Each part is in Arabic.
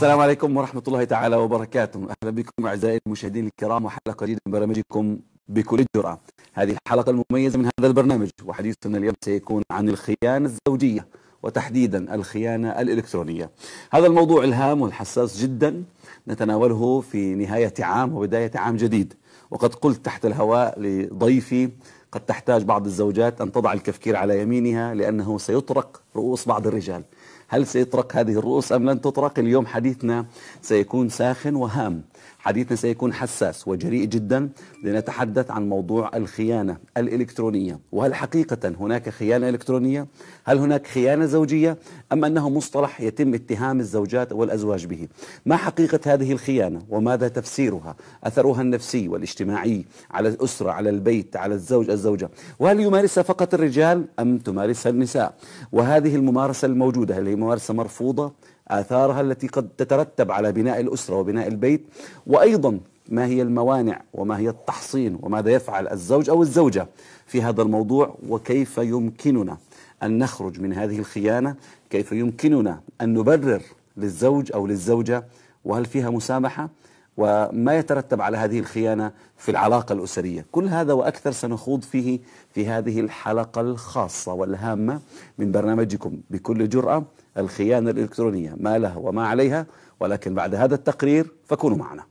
السلام عليكم ورحمة الله تعالى وبركاته أهلا بكم أعزائي المشاهدين الكرام وحلقة جديدة من برنامجكم بكل جرأة هذه الحلقة المميزة من هذا البرنامج وحديثنا اليوم سيكون عن الخيانة الزوجية وتحديدا الخيانة الإلكترونية هذا الموضوع الهام والحساس جدا نتناوله في نهاية عام وبداية عام جديد وقد قلت تحت الهواء لضيفي قد تحتاج بعض الزوجات أن تضع الكفكير على يمينها لأنه سيطرق رؤوس بعض الرجال هل سيترك هذه الرؤوس أم لن تطرق اليوم حديثنا سيكون ساخن وهام حديثنا سيكون حساس وجريء جدا لنتحدث عن موضوع الخيانة الإلكترونية وهل حقيقة هناك خيانة إلكترونية؟ هل هناك خيانة زوجية؟ أم أنه مصطلح يتم اتهام الزوجات والأزواج به؟ ما حقيقة هذه الخيانة وماذا تفسيرها؟ أثرها النفسي والاجتماعي على الأسرة على البيت على الزوج الزوجة وهل يمارسها فقط الرجال أم تمارسها النساء؟ وهذه الممارسة الموجودة هل هي ممارسة مرفوضة؟ آثارها التي قد تترتب على بناء الأسرة وبناء البيت وأيضا ما هي الموانع وما هي التحصين وماذا يفعل الزوج أو الزوجة في هذا الموضوع وكيف يمكننا أن نخرج من هذه الخيانة كيف يمكننا أن نبرر للزوج أو للزوجة وهل فيها مسامحة وما يترتب على هذه الخيانة في العلاقة الأسرية كل هذا وأكثر سنخوض فيه في هذه الحلقة الخاصة والهامة من برنامجكم بكل جرأة الخيانة الإلكترونية ما لها وما عليها ولكن بعد هذا التقرير فكونوا معنا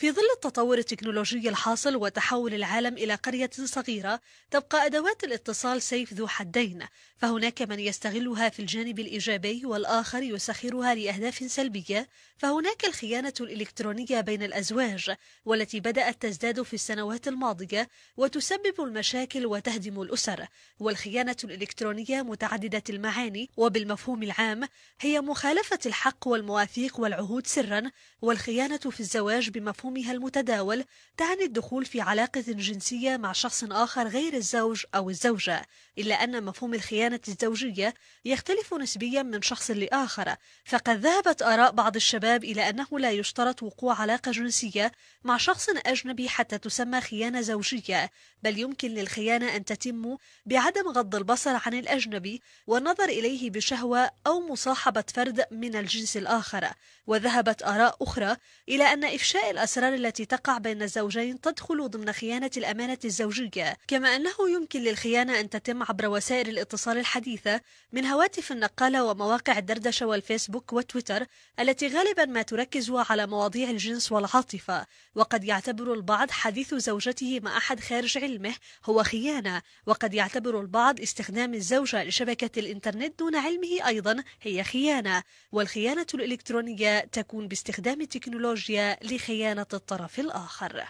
في ظل التطور التكنولوجي الحاصل وتحول العالم إلى قرية صغيرة تبقى أدوات الاتصال سيف ذو حدين فهناك من يستغلها في الجانب الإيجابي والآخر يسخرها لأهداف سلبية فهناك الخيانة الإلكترونية بين الأزواج والتي بدأت تزداد في السنوات الماضية وتسبب المشاكل وتهدم الأسر والخيانة الإلكترونية متعددة المعاني وبالمفهوم العام هي مخالفة الحق والمواثيق والعهود سرا والخيانة في الزواج بمفهوم تفاهمها المتداول تعني الدخول في علاقة جنسية مع شخص آخر غير الزوج أو الزوجة إلا أن مفهوم الخيانة الزوجية يختلف نسبيا من شخص لآخر فقد ذهبت آراء بعض الشباب إلى أنه لا يشترط وقوع علاقة جنسية مع شخص أجنبي حتى تسمى خيانة زوجية بل يمكن للخيانة أن تتم بعدم غض البصر عن الأجنبي والنظر إليه بشهوة أو مصاحبة فرد من الجنس الآخر وذهبت آراء أخرى إلى أن إفشاء الأسرار الأسرار التي تقع بين الزوجين تدخل ضمن خيانة الأمانة الزوجية كما أنه يمكن للخيانة أن تتم عبر وسائل الاتصال الحديثة من هواتف النقالة ومواقع الدردشة والفيسبوك وتويتر التي غالبا ما تركز على مواضيع الجنس والعاطفة وقد يعتبر البعض حديث زوجته مع أحد خارج علمه هو خيانة وقد يعتبر البعض استخدام الزوجة لشبكة الإنترنت دون علمه أيضا هي خيانة والخيانة الإلكترونية تكون باستخدام التكنولوجيا لخيانة مكانة الطرف الآخر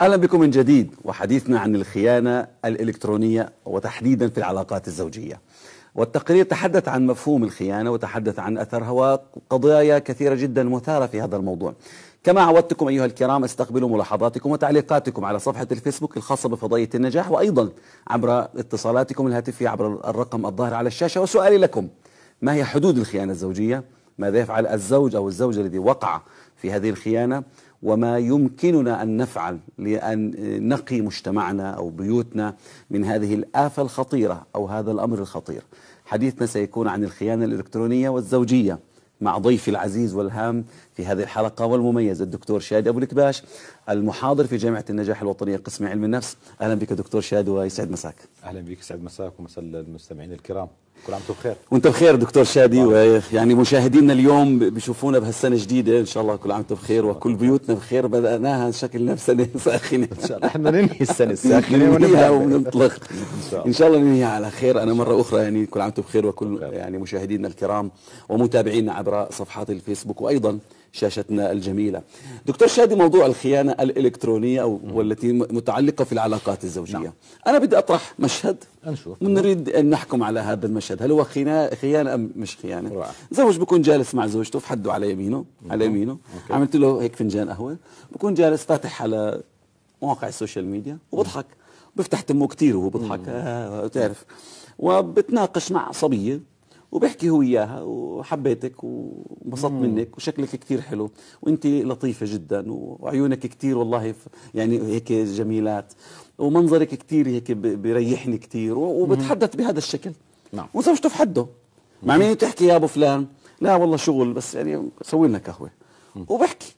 اهلا بكم من جديد وحديثنا عن الخيانه الالكترونيه وتحديدا في العلاقات الزوجيه. والتقرير تحدث عن مفهوم الخيانه وتحدث عن اثرها وقضايا كثيره جدا مثاره في هذا الموضوع. كما عودتكم أيها الكرام استقبلوا ملاحظاتكم وتعليقاتكم على صفحة الفيسبوك الخاصة بفضية النجاح وأيضا عبر اتصالاتكم الهاتفية عبر الرقم الظاهر على الشاشة وسؤالي لكم ما هي حدود الخيانة الزوجية ماذا يفعل الزوج أو الزوجة الذي وقع في هذه الخيانة وما يمكننا أن نفعل لأن نقي مجتمعنا أو بيوتنا من هذه الآفة الخطيرة أو هذا الأمر الخطير حديثنا سيكون عن الخيانة الإلكترونية والزوجية مع ضيفي العزيز والهام في هذه الحلقة والمميز الدكتور شادي أبو الكباش المحاضر في جامعة النجاح الوطنية قسم علم النفس أهلا بك دكتور شادي ويسعد مساك أهلا بك يسعد مساك ومساء المستمعين الكرام كل عام وانتم بخير وانت بخير دكتور شادي ويعني مشاهدينا اليوم بيشوفونا بهالسنه الجديده ان شاء الله كل عام وانتم بخير وكل بيوتنا بخير بداناها شكلنا بسنه ساخنه ان شاء الله احنا ننهي السنه الساخنه ونبدا وننطلق ان شاء الله ننهيها على خير انا مره اخرى يعني كل عام وانتم بخير وكل يعني مشاهدينا الكرام ومتابعينا عبر صفحات الفيسبوك وايضا شاشتنا الجميلة دكتور شادي موضوع الخيانة الإلكترونية أو والتي متعلقة في العلاقات الزوجية نعم. أنا بدي أطرح مشهد نشوف نريد أن نحكم على هذا المشهد هل هو خيانة أم مش خيانة رعا. زوج بكون جالس مع زوجته في حده على يمينه مم. على يمينه أوكي. عملت له هيك فنجان قهوة بكون جالس فاتح على مواقع السوشيال ميديا وبضحك بفتح تمه كثير وهو بضحك آه تعرف وبتناقش مع صبية وبحكي هو اياها وحبيتك وانبسطت منك وشكلك كثير حلو وانت لطيفه جدا وعيونك كثير والله يعني هيك جميلات ومنظرك كثير هيك بيريحني كثير وبتحدث بهذا الشكل نعم وزوجته في حده مع مين تحكي يا ابو فلان لا والله شغل بس يعني سوي لنا قهوه وبحكي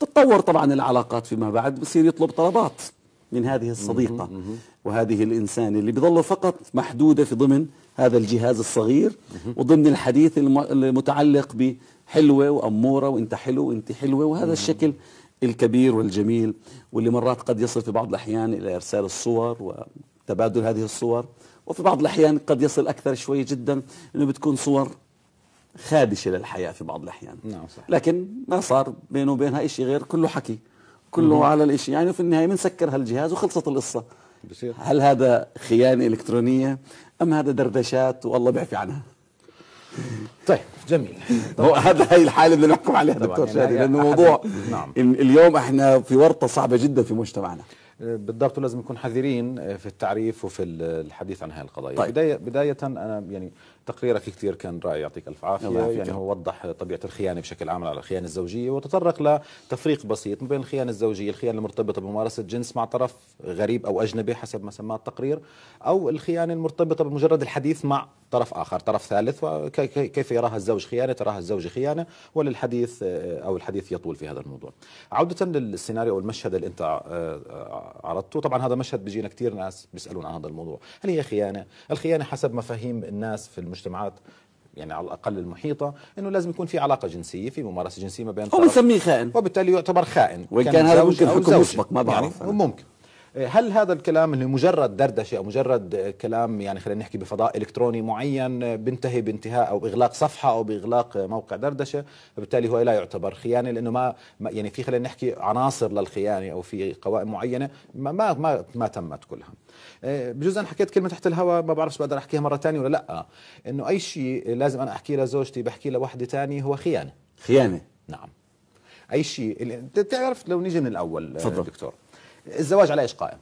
تتطور طبعا العلاقات فيما بعد بصير يطلب طلبات من هذه الصديقه وهذه الانسان اللي بيضله فقط محدوده في ضمن هذا الجهاز الصغير وضمن الحديث المتعلق بحلوة وأمورة وانت حلو وانت حلوة وهذا نعم. الشكل الكبير والجميل واللي مرات قد يصل في بعض الأحيان إلى إرسال الصور وتبادل هذه الصور وفي بعض الأحيان قد يصل أكثر شوي جدا أنه بتكون صور خادشة للحياة في بعض الأحيان نعم صح. لكن ما صار بينه وبينها إشي غير كله حكي كله مم. على الإشي يعني في النهاية بنسكر هالجهاز وخلصت القصة بصير. هل هذا خيانة إلكترونية أم هذا دردشات والله بيعفي عنها طيب جميل هو هذا هي الحاله اللي نحكم عليها دكتور يعني شادي لانه موضوع نعم. اليوم احنا في ورطه صعبه جدا في مجتمعنا أه، بالضبط لازم نكون حذرين أه، في التعريف وفي الحديث عن هذه القضايا طيب. بدايه بدايه انا يعني تقريرك كثير كان رائع يعطيك الف عافيه يعني هو وضح طبيعه الخيانه بشكل عام على الخيانه الزوجيه وتطرق لتفريق بسيط بين الخيانه الزوجيه الخيانه المرتبطه بممارسه جنس مع طرف غريب او اجنبي حسب ما سماه التقرير او الخيانه المرتبطه بمجرد الحديث مع طرف اخر طرف ثالث وكيف يراها الزوج خيانه تراها الزوجه خيانه وللحديث آه، او الحديث يطول في هذا الموضوع عوده للسيناريو او المشهد اللي انت آه، عرضته طبعا هذا مشهد بيجينا كثير ناس بيسالون عن هذا الموضوع هل هي خيانه الخيانه حسب مفاهيم الناس في المجتمعات يعني على الاقل المحيطه انه لازم يكون في علاقه جنسيه في ممارسه جنسيه ما بين هو بنسميه خائن وبالتالي يعتبر خائن وان كان, كان هذا ممكن حكم مسبق ما بعرف يعني ممكن هل هذا الكلام اللي مجرد دردشه او مجرد كلام يعني خلينا نحكي بفضاء الكتروني معين بينتهي بانتهاء او باغلاق صفحه او باغلاق موقع دردشه فبالتالي هو لا يعتبر خيانه لانه ما يعني في خلينا نحكي عناصر للخيانه او في قوائم معينه ما ما ما, ما تمت كلها آه، بجوز انا حكيت كلمه تحت الهواء ما بعرفش بقدر احكيها مره ثانيه ولا لا انه اي شيء لازم انا احكيه لزوجتي بحكيه لوحده ثانيه هو خيانه خيانه نعم اي شيء تعرف لو نيجي من الاول آه، تفضل. دكتور الزواج على ايش قائم؟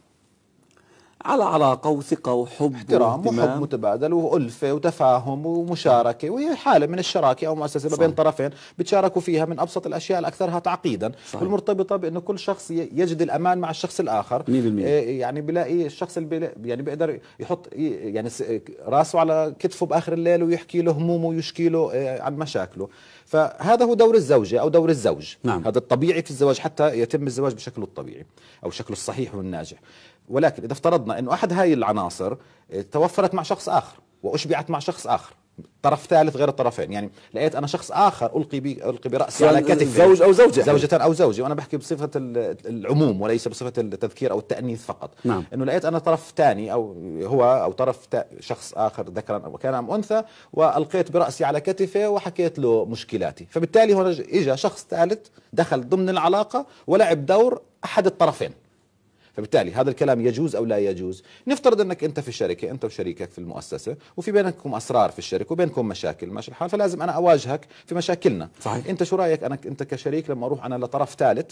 على علاقة وثقة وحب احترام وحب متبادل وألفة وتفاهم ومشاركة وهي حالة من الشراكة أو مؤسسة ما بين طرفين بتشاركوا فيها من أبسط الأشياء الأكثرها تعقيدا صحيح. والمرتبطة بأنه كل شخص يجد الأمان مع الشخص الآخر 100% إيه، يعني بلاقي الشخص اللي يعني بيقدر يحط يعني راسه على كتفه بآخر الليل ويحكي له همومه ويشكي له إيه، عن مشاكله فهذا هو دور الزوجة أو دور الزوج نعم. هذا الطبيعي في الزواج حتى يتم الزواج بشكله الطبيعي أو شكله الصحيح والناجح ولكن إذا افترضنا أنه أحد هاي العناصر آه، توفرت مع شخص آخر وأشبعت مع شخص آخر طرف ثالث غير الطرفين يعني لقيت انا شخص اخر القي بي القي براسي يعني على كتفي زوج او زوجه زوجة او زوجي وانا بحكي بصفه العموم وليس بصفه التذكير او التانيث فقط نعم. انه لقيت انا طرف ثاني او هو او طرف شخص اخر ذكرا او كان ام انثى والقيت براسي على كتفه وحكيت له مشكلاتي فبالتالي هنا اجى شخص ثالث دخل ضمن العلاقه ولعب دور احد الطرفين فبالتالي هذا الكلام يجوز أو لا يجوز نفترض أنك أنت في الشركة أنت وشريكك في المؤسسة وفي بينكم أسرار في الشركة وبينكم مشاكل ماشي الحال فلازم أنا أواجهك في مشاكلنا صحيح. أنت شو رأيك أنا أنت كشريك لما أروح أنا لطرف ثالث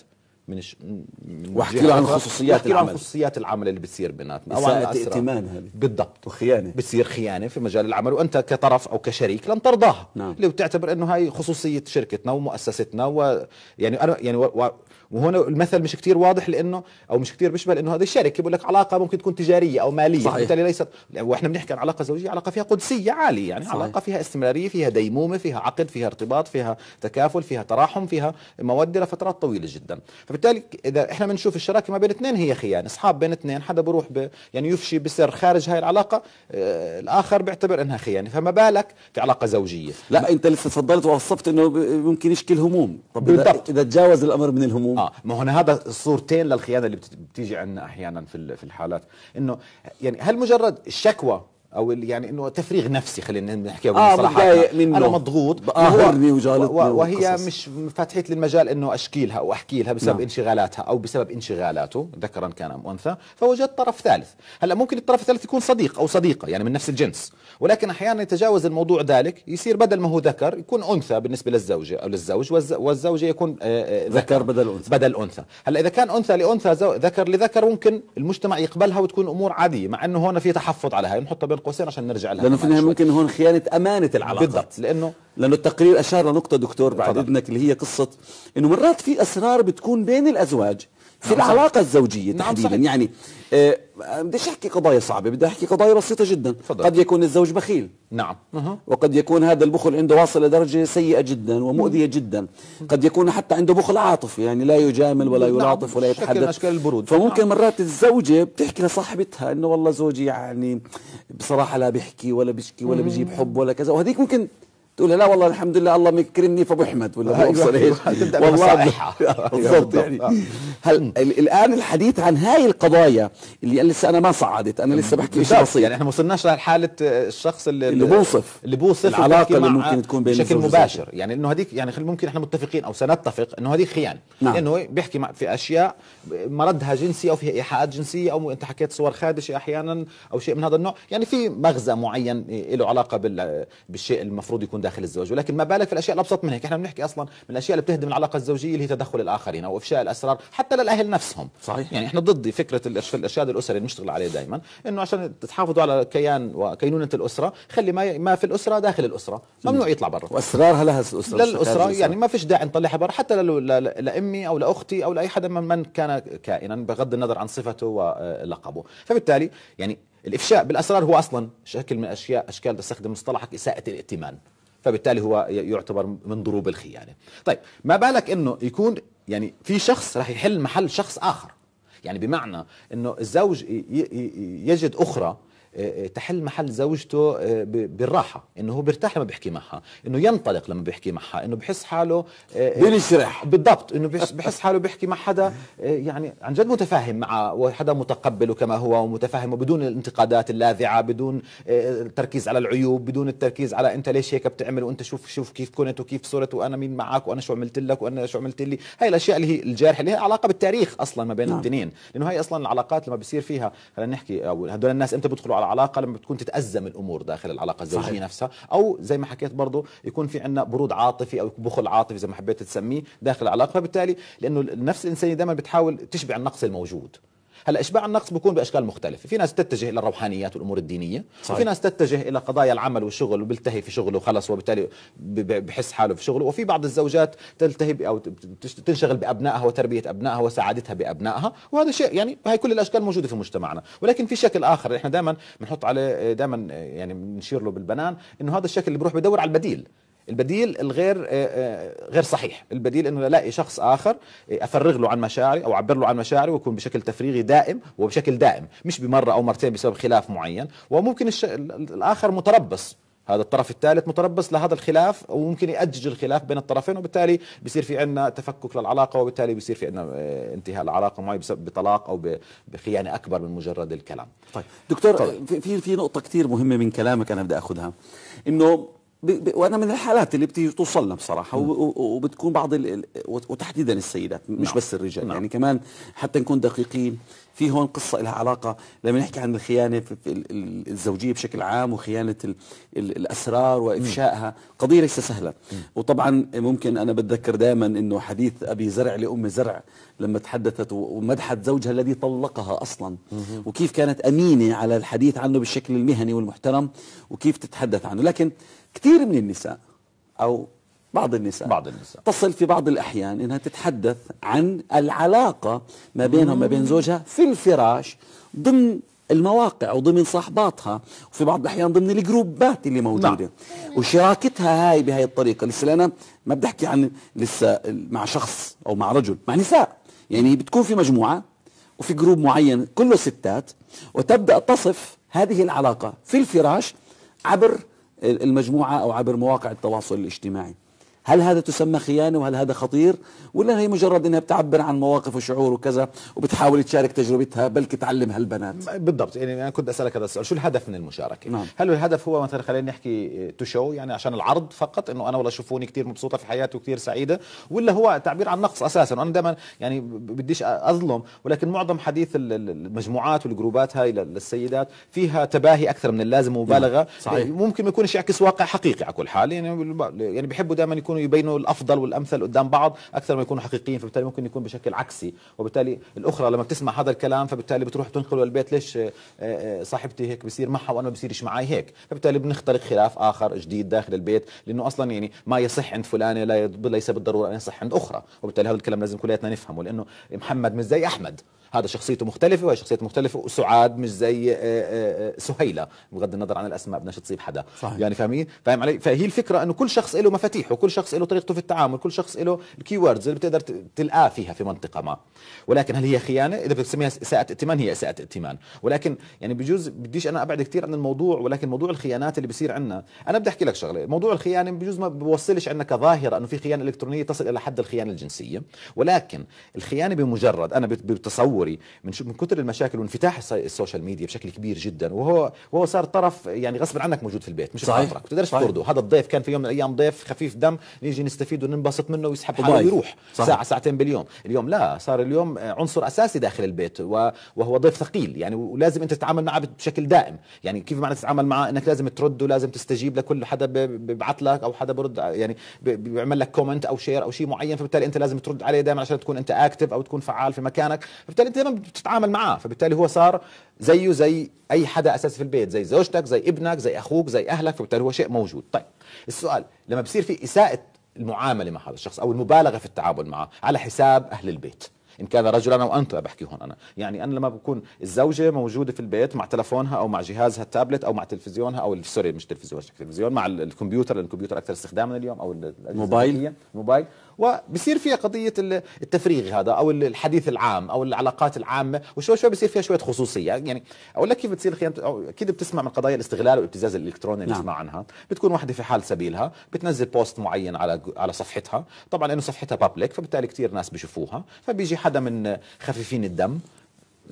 من ش... من واحكي له عن خصوصيات العمل عن خصوصيات العمل اللي بتصير بيناتنا او عن ائتمان هذه بالضبط وخيانه بتصير خيانه في مجال العمل وانت كطرف او كشريك لن ترضاها نعم. لو تعتبر انه هاي خصوصيه شركتنا ومؤسستنا ويعني انا يعني و... و... وهنا المثل مش كتير واضح لانه او مش كتير بيشبه لانه هذه الشركه بيقول لك علاقه ممكن تكون تجاريه او ماليه صحيح. بالتالي ليست واحنا بنحكي عن علاقه زوجيه علاقه فيها قدسيه عاليه يعني صحيح. علاقه فيها استمراريه فيها ديمومه فيها عقد فيها ارتباط فيها تكافل فيها تراحم فيها موده لفترات طويله جدا فبالتالي اذا احنا بنشوف الشراكه ما بين اثنين هي خيانه اصحاب بين اثنين حدا بروح ب... يعني يفشي بسر خارج هاي العلاقه آه الاخر بيعتبر انها خيانه فما بالك في علاقه زوجيه لا انت لسه تفضلت ووصفت انه ممكن يشكل هموم طب بالضبط. اذا تجاوز الامر من الهموم اه ما هون هذا الصورتين للخيانه اللي بتيجي عندنا احيانا في في الحالات انه يعني هل مجرد الشكوى او يعني انه تفريغ نفسي خلينا نحكيها بالمصطلحات آه منه انا مضغوط بقهرني آه، وجالتني وهي مش فاتحت لي المجال انه اشكيلها او احكي لها بسبب نعم. انشغالاتها او بسبب انشغالاته ذكرا كان ام انثى فوجدت طرف ثالث هلا ممكن الطرف الثالث يكون صديق او صديقه يعني من نفس الجنس ولكن احيانا يتجاوز الموضوع ذلك يصير بدل ما هو ذكر يكون انثى بالنسبه للزوجه او للزوج والزوجه يكون آه، آه، ذكر بدل انثى بدل انثى هلا اذا كان انثى لانثى ذكر لذكر ممكن المجتمع يقبلها وتكون امور عاديه مع انه هون في تحفظ عليها نحطها بين قوسين عشان نرجع لها لانه في النهايه ممكن هون خيانه امانه العلاقات بالضبط لانه لانه التقرير اشار لنقطه دكتور بعد اذنك اللي هي قصه انه مرات في اسرار بتكون بين الازواج في نعم العلاقة صحيح. الزوجية نعم تحديدا صحيح. يعني آه بديش احكي قضايا صعبة بدي احكي قضايا بسيطة جدا فضل. قد يكون الزوج بخيل نعم وقد يكون هذا البخل عنده واصل لدرجة سيئة جدا ومؤذية جدا قد يكون حتى عنده بخل عاطفي يعني لا يجامل ولا نعم، يلاطف ولا يتحدث شكل أشكال البرود فممكن نعم. مرات الزوجة بتحكي لصاحبتها انه والله زوجي يعني بصراحة لا بيحكي ولا بيشكي ولا بيجيب حب ولا كذا وهذيك ممكن تقول لا والله الحمد لله الله مكرمني فابو احمد ولا ابو أيوة والله بالضبط يعني هل الان الحديث عن هاي القضايا اللي لسه انا ما صعدت انا لسه بحكي شيء بسيط يعني احنا ما وصلناش لحاله الشخص اللي, اللي بوصف اللي بوصف العلاقه اللي ممكن تكون بين بشكل مباشر يعني انه هذيك يعني ممكن احنا متفقين او سنتفق انه هذيك خيانه نعم. لانه بيحكي مع في اشياء مردها جنسي او فيها ايحاءات جنسيه او انت حكيت صور خادشه احيانا او شيء من هذا النوع يعني في مغزى معين له علاقه بالشيء المفروض يكون ده داخل الزواج ولكن ما بالك في الاشياء الابسط من هيك احنا بنحكي اصلا من الاشياء اللي بتهدم العلاقه الزوجيه اللي هي تدخل الاخرين او افشاء الاسرار حتى للاهل نفسهم صحيح يعني احنا ضد فكره الارشاد الاسري اللي بنشتغل عليه دائما انه عشان تحافظوا على كيان وكينونه الاسره خلي ما ما في الاسره داخل الاسره ممنوع يطلع برا واسرارها لها الاسره للاسره يعني ما فيش داعي نطلعها برا حتى لامي او لاختي او لاي حدا من كان كائنا بغض النظر عن صفته ولقبه فبالتالي يعني الافشاء بالاسرار هو اصلا شكل من اشياء اشكال بستخدم مصطلحك اساءه الائتمان فبالتالي هو يعتبر من ضروب الخيانه طيب ما بالك انه يكون يعني في شخص راح يحل محل شخص اخر يعني بمعنى انه الزوج يجد اخرى تحل محل زوجته آه، بالراحه انه هو بيرتاح لما بيحكي معها انه ينطلق لما بيحكي معها انه بحس حاله آه، آه، بينشرح بالضبط انه بحس حاله بيحكي مع حدا يعني عن جد متفاهم معه وحدا متقبله كما هو ومتفاهم بدون الانتقادات اللاذعه بدون التركيز على العيوب بدون التركيز على انت ليش هيك بتعمل وانت شوف شوف كيف كنت وكيف صرت وانا مين معك وانا شو عملت لك وانا شو عملت لي هاي الاشياء اللي هي الجارحه اللي هي علاقه بالتاريخ اصلا ما بين نعم. الاثنين لانه هي اصلا العلاقات لما بصير فيها خلينا نحكي هدول الناس امتى بيدخلوا على العلاقه لما بتكون تتازم الامور داخل العلاقه الزوجيه صحيح. نفسها او زي ما حكيت برضه يكون في عندنا برود عاطفي او بخل عاطفي زي ما حبيت تسميه داخل العلاقه فبالتالي لانه النفس الانسانيه دائما بتحاول تشبع النقص الموجود هلا اشباع النقص بيكون باشكال مختلفه في ناس تتجه الى الروحانيات والامور الدينيه صحيح. وفي ناس تتجه الى قضايا العمل والشغل وبيلتهي في شغله وخلص وبالتالي بحس حاله في شغله وفي بعض الزوجات تلتهي او تنشغل بابنائها وتربيه ابنائها وسعادتها بابنائها وهذا شيء يعني هاي كل الاشكال موجوده في مجتمعنا ولكن في شكل اخر احنا دائما بنحط عليه دائما يعني بنشير له بالبنان انه هذا الشكل اللي بروح بدور على البديل البديل الغير آه، آه، غير صحيح البديل انه الاقي شخص اخر آه، افرغ له عن مشاعري او اعبر له عن مشاعري ويكون بشكل تفريغي دائم وبشكل دائم مش بمره او مرتين بسبب خلاف معين وممكن الش... الاخر متربص هذا الطرف الثالث متربص لهذا الخلاف وممكن يأجج الخلاف بين الطرفين وبالتالي بصير في عندنا تفكك للعلاقه وبالتالي بصير في عندنا انتهاء العلاقه معي بطلاق او بخيانه اكبر من مجرد الكلام. طيب دكتور طيب. في في نقطه كثير مهمه من كلامك انا بدي اخذها انه وانا من الحالات اللي بتيجي توصلنا بصراحه وبتكون بعض وتحديدا السيدات مش نعم. بس الرجال نعم. يعني كمان حتى نكون دقيقين في هون قصه لها علاقه لما نحكي عن الخيانه في الزوجيه بشكل عام وخيانه ال ال الاسرار وافشائها قضيه ليست سهله وطبعا ممكن انا بتذكر دائما انه حديث ابي زرع لام زرع لما تحدثت ومدحت زوجها الذي طلقها اصلا وكيف كانت امينه على الحديث عنه بالشكل المهني والمحترم وكيف تتحدث عنه لكن كثير من النساء أو بعض النساء بعض النساء تصل في بعض الأحيان أنها تتحدث عن العلاقة ما بينها وما بين زوجها في الفراش ضمن المواقع وضمن صاحباتها وفي بعض الأحيان ضمن الجروبات اللي موجودة نعم. وشراكتها هاي بهاي الطريقة لسه أنا ما بدي أحكي عن لسه مع شخص أو مع رجل مع نساء يعني بتكون في مجموعة وفي جروب معين كله ستات وتبدأ تصف هذه العلاقة في الفراش عبر المجموعة أو عبر مواقع التواصل الاجتماعي هل هذا تسمى خيانة وهل هذا خطير ولا هي مجرد أنها بتعبر عن مواقف وشعور وكذا وبتحاول تشارك تجربتها بلكي تعلم هالبنات بالضبط يعني أنا كنت أسألك هذا السؤال شو الهدف من المشاركة نعم. هل الهدف هو مثلا خلينا نحكي تو آه، شو يعني عشان العرض فقط أنه أنا والله شوفوني كثير مبسوطة في حياتي وكثير سعيدة ولا هو تعبير عن نقص أساسا وأنا دائما يعني بديش أظلم ولكن معظم حديث المجموعات والجروبات هاي للسيدات فيها تباهي أكثر من اللازم ومبالغة نعم. صحيح. ممكن ما يكونش يعكس واقع حقيقي على كل حال يعني يعني بيحبوا دائما يكونوا يبينوا الافضل والامثل قدام بعض اكثر ما يكونوا حقيقيين فبالتالي ممكن يكون بشكل عكسي وبالتالي الاخرى لما بتسمع هذا الكلام فبالتالي بتروح تنقله للبيت ليش آه، آه، صاحبتي هيك بصير معها وانا ما بصيرش معي هيك فبالتالي بنخترق خلاف اخر جديد داخل البيت لانه اصلا يعني ما يصح عند فلانه لا ليس بالضروره ان يصح عند اخرى وبالتالي هذا الكلام لازم كلياتنا نفهمه لانه محمد مش زي احمد هذا شخصيته مختلفه وهي شخصيته مختلفه وسعاد مش زي آه، آه، آه، سهيله بغض النظر عن الاسماء بدناش تصيب حدا صحيح. يعني فاهمين فاهم علي فهي الفكره انه كل شخص له مفاتيحه كل شخص له طريقته في التعامل كل شخص له ووردز اللي بتقدر تلقاه فيها في منطقه ما ولكن هل هي خيانه اذا بتسميها اساءه ائتمان هي اساءه ائتمان ولكن يعني بجوز بديش انا ابعد كثير عن الموضوع ولكن موضوع الخيانات اللي بصير عندنا انا بدي احكي لك شغله موضوع الخيانه بجوز ما بوصلش عندنا كظاهره انه في خيانه الكترونيه تصل الى حد الخيانه الجنسيه ولكن الخيانه بمجرد انا بتصور الثوري من من كثر المشاكل وانفتاح السوشيال ميديا بشكل كبير جدا وهو وهو صار طرف يعني غصب عنك موجود في البيت مش صحيح بتقدرش تطرده هذا الضيف كان في يوم من الايام ضيف خفيف دم نيجي نستفيد وننبسط منه ويسحب حاله ويروح ساعه ساعتين باليوم اليوم لا صار اليوم عنصر اساسي داخل البيت وهو ضيف ثقيل يعني ولازم انت تتعامل معه بشكل دائم يعني كيف معنى تتعامل معه انك لازم ترد ولازم تستجيب لكل حدا ببعث لك او حدا برد يعني بيعمل لك كومنت او شير او شيء معين فبالتالي انت لازم ترد عليه دائما عشان تكون انت اكتف او تكون فعال في مكانك فبالتالي انت هنا بتتعامل معاه فبالتالي هو صار زيه زي اي حدا اساسي في البيت زي زوجتك زي ابنك زي اخوك زي اهلك فبالتالي هو شيء موجود طيب السؤال لما بصير في اساءه المعامله مع هذا الشخص او المبالغه في التعامل معه على حساب اهل البيت ان كان رجلا او انثى بحكي هون انا يعني انا لما بكون الزوجه موجوده في البيت مع تلفونها او مع جهازها التابلت او مع تلفزيونها او سوري مش تلفزيون تلفزيون مع الكمبيوتر الكمبيوتر اكثر استخداما اليوم او الموبايل الموبايل وبصير فيها قضيه التفريغ هذا او الحديث العام او العلاقات العامه وشوي شوي بصير فيها شويه خصوصيه يعني اقول لك كيف بتصير خيانه اكيد بتسمع من قضايا الاستغلال والابتزاز الالكتروني اللي نعم. نسمع عنها بتكون واحده في حال سبيلها بتنزل بوست معين على على صفحتها طبعا لأنه صفحتها بابليك فبالتالي كثير ناس بيشوفوها فبيجي حدا من خفيفين الدم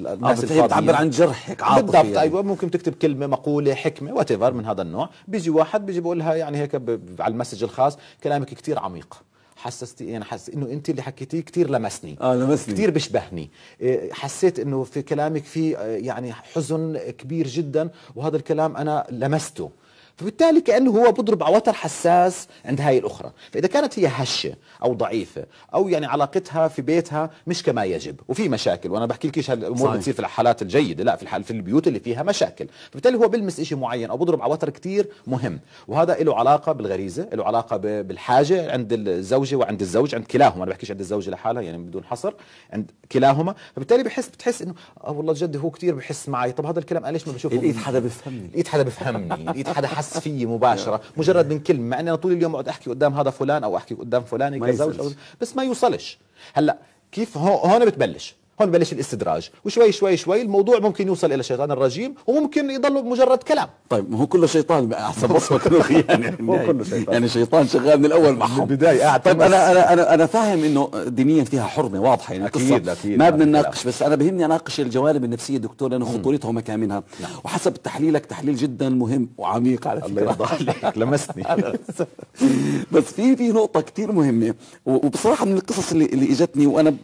آه، الناس الفاضية بتعبر عن جرحك عاطفي يعني. بالضبط يعني. ايوه ممكن تكتب كلمه مقوله حكمه وات من هذا النوع بيجي واحد بيجي بيقول لها يعني هيك على المسج الخاص كلامك كثير عميق حسستي يعني حس انه انت اللي حكيتيه كثير لمسني اه لمسني كثير بيشبهني إيه، حسيت انه في كلامك في آه، يعني حزن كبير جدا وهذا الكلام انا لمسته فبالتالي كانه هو بيضرب على وتر حساس عند هاي الاخرى فاذا كانت هي هشه او ضعيفه او يعني علاقتها في بيتها مش كما يجب وفي مشاكل وانا بحكي ايش هالامور بتصير في الحالات الجيده لا في الحال في البيوت اللي فيها مشاكل فبالتالي هو بلمس شيء معين او بضرب على وتر كثير مهم وهذا له علاقه بالغريزه له علاقه بالحاجه عند الزوجه وعند الزوج عند كلاهما انا بحكيش عند الزوجه لحالها يعني بدون حصر عند كلاهما فبالتالي بحس بتحس انه اه والله جد هو كثير بحس معي طب هذا الكلام انا ليش ما بشوفه الايد حدا بفهمني الايد حدا بفهمني الايد حدا حس حس فيي مباشره مجرد من كلمه مع اني انا طول اليوم اقعد احكي قدام هذا فلان او احكي قدام فلان كذا بس ما يوصلش هلا كيف هون بتبلش هون بلش الاستدراج وشوي شوي شوي الموضوع ممكن يوصل الى شيطان الرجيم وممكن يضل مجرد كلام طيب هو كله شيطان احسن وصفه كله خيانه هو كله يعني- يعني- شيطان يعني شيطان شغال من الاول مع البدايه طيب انا انا انا انا فاهم انه دينيا فيها حرمه واضحه يعني أكيد أكيد ما بدنا نناقش بس انا بهمني اناقش الجوانب النفسيه دكتور لانه خطورتها ومكامنها نعم. وحسب تحليلك تحليل جدا مهم وعميق على فكره الله يرضى عليك لمستني بس في في نقطه كثير مهمه وبصراحه من القصص اللي, اللي اجتني وانا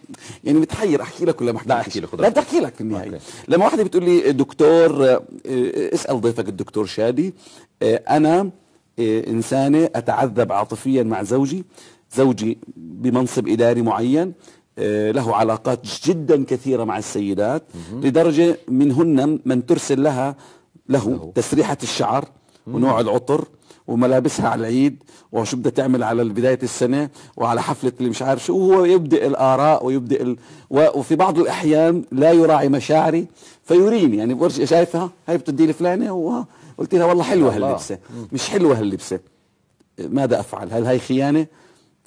يعني متحير احكي لك كلها ما لك لا بدي احكي لك في النهايه لما واحده بتقول لي دكتور آه، اسال ضيفك الدكتور شادي آه، انا آه، انسانه اتعذب عاطفيا مع زوجي زوجي بمنصب اداري معين له علاقات جدا كثيره مع السيدات لدرجه منهن من ترسل لها له تسريحه الشعر ونوع العطر وملابسها على العيد وشو بدها تعمل على بدايه السنه وعلى حفله اللي مش عارف شو وهو يبدأ الاراء ويبدأ ال... وفي بعض الاحيان لا يراعي مشاعري فيريني يعني برجع شايفها هاي بتدي لي فلانه قلت لها والله حلوه هاللبسه مش حلوه هاللبسه ماذا افعل هل هاي خيانه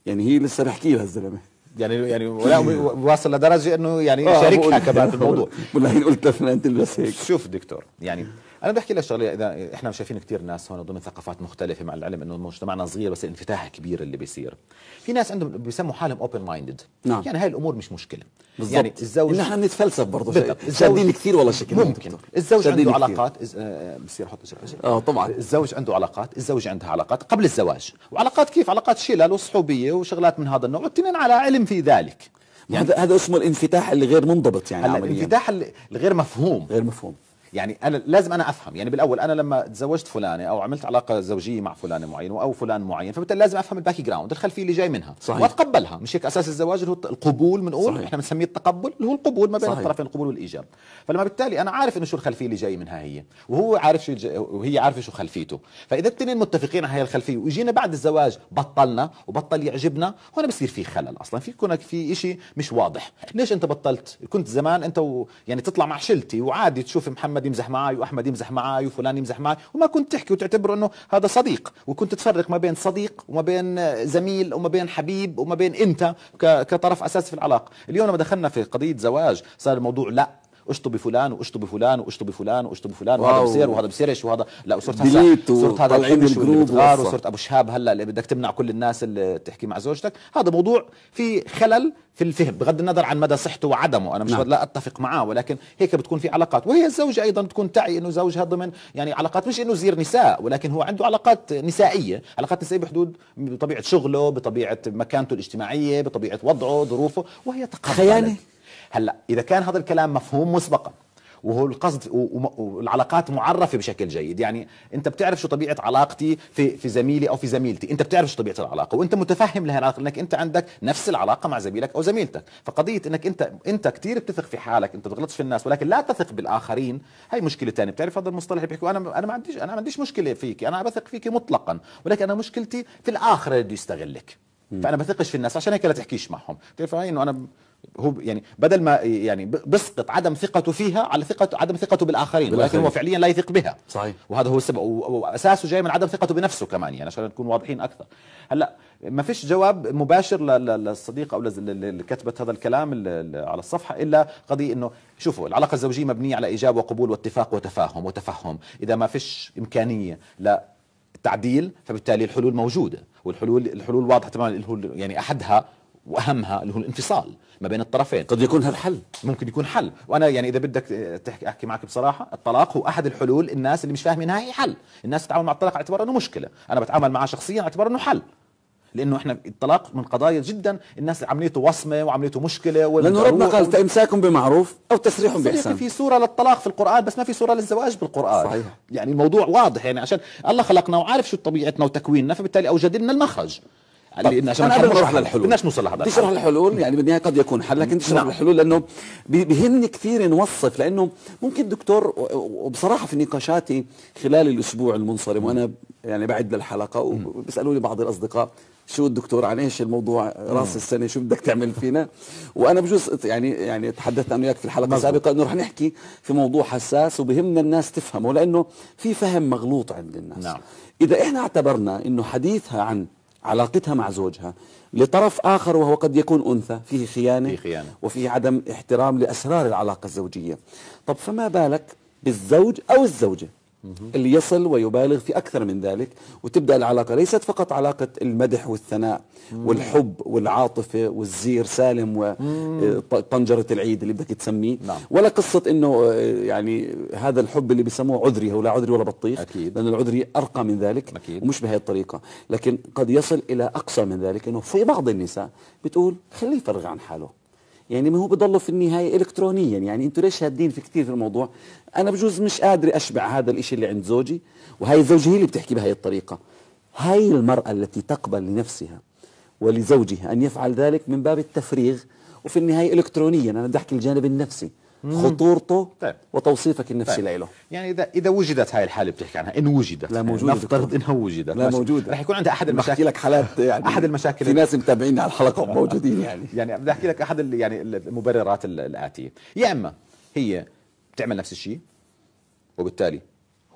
يعني هي لسه بحكي لها الزلمه يعني يعني ولا واصل لدرجه انه يعني آه، شاركها كمان في الموضوع والله قلت لها انت هيك شوف دكتور يعني انا بحكي لك شغله اذا احنا شايفين كثير ناس هون ضمن ثقافات مختلفه مع العلم انه مجتمعنا صغير بس الانفتاح كبير اللي بيصير في ناس عندهم بيسموا حالهم اوبن مايندد نعم. يعني هاي الامور مش مشكله بالزبط. يعني الزوج نحن بنتفلسف برضه شادين كثير والله شكل ممكن دكتور. الزوج عنده كتير. علاقات إز... آه، آه، بصير احط اه طبعا الزوج عنده علاقات الزوج عندها علاقات قبل الزواج وعلاقات كيف علاقات شلل وصحوبيه وشغلات من هذا النوع والتنين على علم في ذلك يعني هذا اسمه الانفتاح اللي غير منضبط يعني هلا الانفتاح الغير مفهوم غير مفهوم يعني انا لازم انا افهم يعني بالاول انا لما تزوجت فلانه او عملت علاقه زوجيه مع فلانه معينه او فلان معين فبالتالي لازم افهم الباك جراوند الخلفيه اللي جاي منها صحيح. واتقبلها مش هيك اساس الزواج اللي هو القبول بنقول احنا بنسميه التقبل اللي هو القبول ما بين صحيح. الطرفين القبول والايجاب فلما بالتالي انا عارف انه شو الخلفيه اللي جاي منها هي وهو عارف شو وهي عارفه شو خلفيته فاذا الاثنين متفقين على هي الخلفيه واجينا بعد الزواج بطلنا وبطل يعجبنا هون بصير في خلل اصلا في كونك في شيء مش واضح ليش انت بطلت كنت زمان انت و... يعني تطلع مع شلتي وعادي تشوف محمد محمد يمزح معي واحمد يمزح معي وفلان يمزح معي وما كنت تحكي وتعتبره انه هذا صديق وكنت تفرق ما بين صديق وما بين زميل وما بين حبيب وما بين انت كطرف اساسي في العلاقه اليوم لما دخلنا في قضيه زواج صار الموضوع لا اشطب فلان واشطب فلان واشطب فلان واشطب فلان وهذا بصير وهذا بصيرش وهذا لا وصرت هسه صرت هذا الحبش والبتغار وصرت ابو شهاب هلا اللي بدك تمنع كل الناس اللي تحكي مع زوجتك هذا موضوع في خلل في الفهم بغض النظر عن مدى صحته وعدمه انا مش نعم. لا اتفق معاه ولكن هيك بتكون في علاقات وهي الزوجه ايضا تكون تعي انه زوجها ضمن يعني علاقات مش انه زير نساء ولكن هو عنده علاقات نسائيه علاقات نسائيه بحدود بطبيعه شغله بطبيعه مكانته الاجتماعيه بطبيعه وضعه ظروفه وهي تقبلت خيانه هلا اذا كان هذا الكلام مفهوم مسبقا وهو القصد والعلاقات معرفه بشكل جيد يعني انت بتعرف شو طبيعه علاقتي في في زميلي او في زميلتي انت بتعرف شو طبيعه العلاقه وانت متفهم لها العلاقه لانك انت عندك نفس العلاقه مع زميلك او زميلتك فقضيه انك انت انت كثير بتثق في حالك انت بتغلطش في الناس ولكن لا تثق بالاخرين هي مشكله ثانيه بتعرف هذا المصطلح اللي بيحكوا انا انا ما عنديش انا ما عنديش مشكله فيك انا بثق فيك مطلقا ولكن انا مشكلتي في الاخر اللي بده يستغلك فانا بثقش في الناس عشان هيك لا تحكيش معهم بتعرف انه انا هو يعني بدل ما يعني بسقط عدم ثقته فيها على ثقة عدم ثقته بالاخرين ولكن هو فعليا لا يثق بها صحيح وهذا هو السبب واساسه جاي من عدم ثقته بنفسه كمان يعني عشان نكون واضحين اكثر هلا ما فيش جواب مباشر للصديقه او اللي كتبت هذا الكلام على الصفحه الا قضيه انه شوفوا العلاقه الزوجيه مبنيه على ايجاب وقبول واتفاق وتفاهم وتفهم اذا ما فيش امكانيه لا تعديل فبالتالي الحلول موجوده والحلول الحلول واضحه تماما يعني احدها واهمها اللي هو الانفصال ما بين الطرفين قد يكون هذا حل ممكن يكون حل وانا يعني اذا بدك تحكي احكي معك بصراحه الطلاق هو احد الحلول الناس اللي مش فاهمينها هي حل الناس تتعامل مع الطلاق على اعتبار انه مشكله انا بتعامل معه شخصيا على اعتبار انه حل لانه احنا الطلاق من قضايا جدا الناس عمليته وصمه وعمليته مشكله لانه ربنا قال تمساكم بمعروف او تسريح باحسان في صوره للطلاق في القران بس ما في صوره للزواج بالقران صحيح يعني الموضوع واضح يعني عشان الله خلقنا وعارف شو طبيعتنا وتكويننا فبالتالي اوجد لنا المخرج لان عشان نحل نروح للحلول بدناش نوصل لهذا تشرح الحلول يعني بالنهايه قد يكون حل لكن تشرح نعم. الحلول لانه بيهمني كثير نوصف لانه ممكن دكتور وبصراحه في نقاشاتي خلال الاسبوع المنصرم وانا يعني بعد للحلقه وبيسالوني بعض الاصدقاء شو الدكتور عن ايش الموضوع راس السنه شو بدك تعمل فينا وانا بجوز يعني يعني تحدثت انا وياك في الحلقه مزبوط. السابقه انه رح نحكي في موضوع حساس وبهمنا الناس تفهمه لانه في فهم مغلوط عند الناس نعم. اذا احنا اعتبرنا انه حديثها عن علاقتها مع زوجها لطرف آخر وهو قد يكون أنثى فيه خيانة, فيه خيانة وفيه عدم احترام لأسرار العلاقة الزوجية طب فما بالك بالزوج أو الزوجة اللي يصل ويبالغ في أكثر من ذلك وتبدأ العلاقة ليست فقط علاقة المدح والثناء والحب والعاطفة والزير سالم وطنجرة آه، العيد اللي بدك تسميه نعم. ولا قصة أنه آه، يعني هذا الحب اللي بيسموه عذري هو لا عذري ولا بطيخ أكيد. لأن العذري أرقى من ذلك أكيد. ومش بهذه الطريقة لكن قد يصل إلى أقصى من ذلك أنه في بعض النساء بتقول خليه يفرغ عن حاله يعني ما هو بضله في النهايه الكترونيا يعني انتم ليش هادين في كثير في الموضوع انا بجوز مش قادر اشبع هذا الإشي اللي عند زوجي وهي زوجي هي اللي بتحكي بهي الطريقه هاي المراه التي تقبل لنفسها ولزوجها ان يفعل ذلك من باب التفريغ وفي النهايه الكترونيا انا بدي احكي الجانب النفسي خطورته طيب. وتوصيفك النفسي طيب. له يعني اذا اذا وجدت هاي الحاله بتحكي عنها ان وجدت لا يعني موجوده نفترض انها وجدت لا موجوده رح يكون عندها احد المشاكل لك حالات يعني احد المشاكل في ناس متابعين على الحلقه موجودين يعني يعني بدي احكي لك احد يعني المبررات الاتيه يا اما هي بتعمل نفس الشيء وبالتالي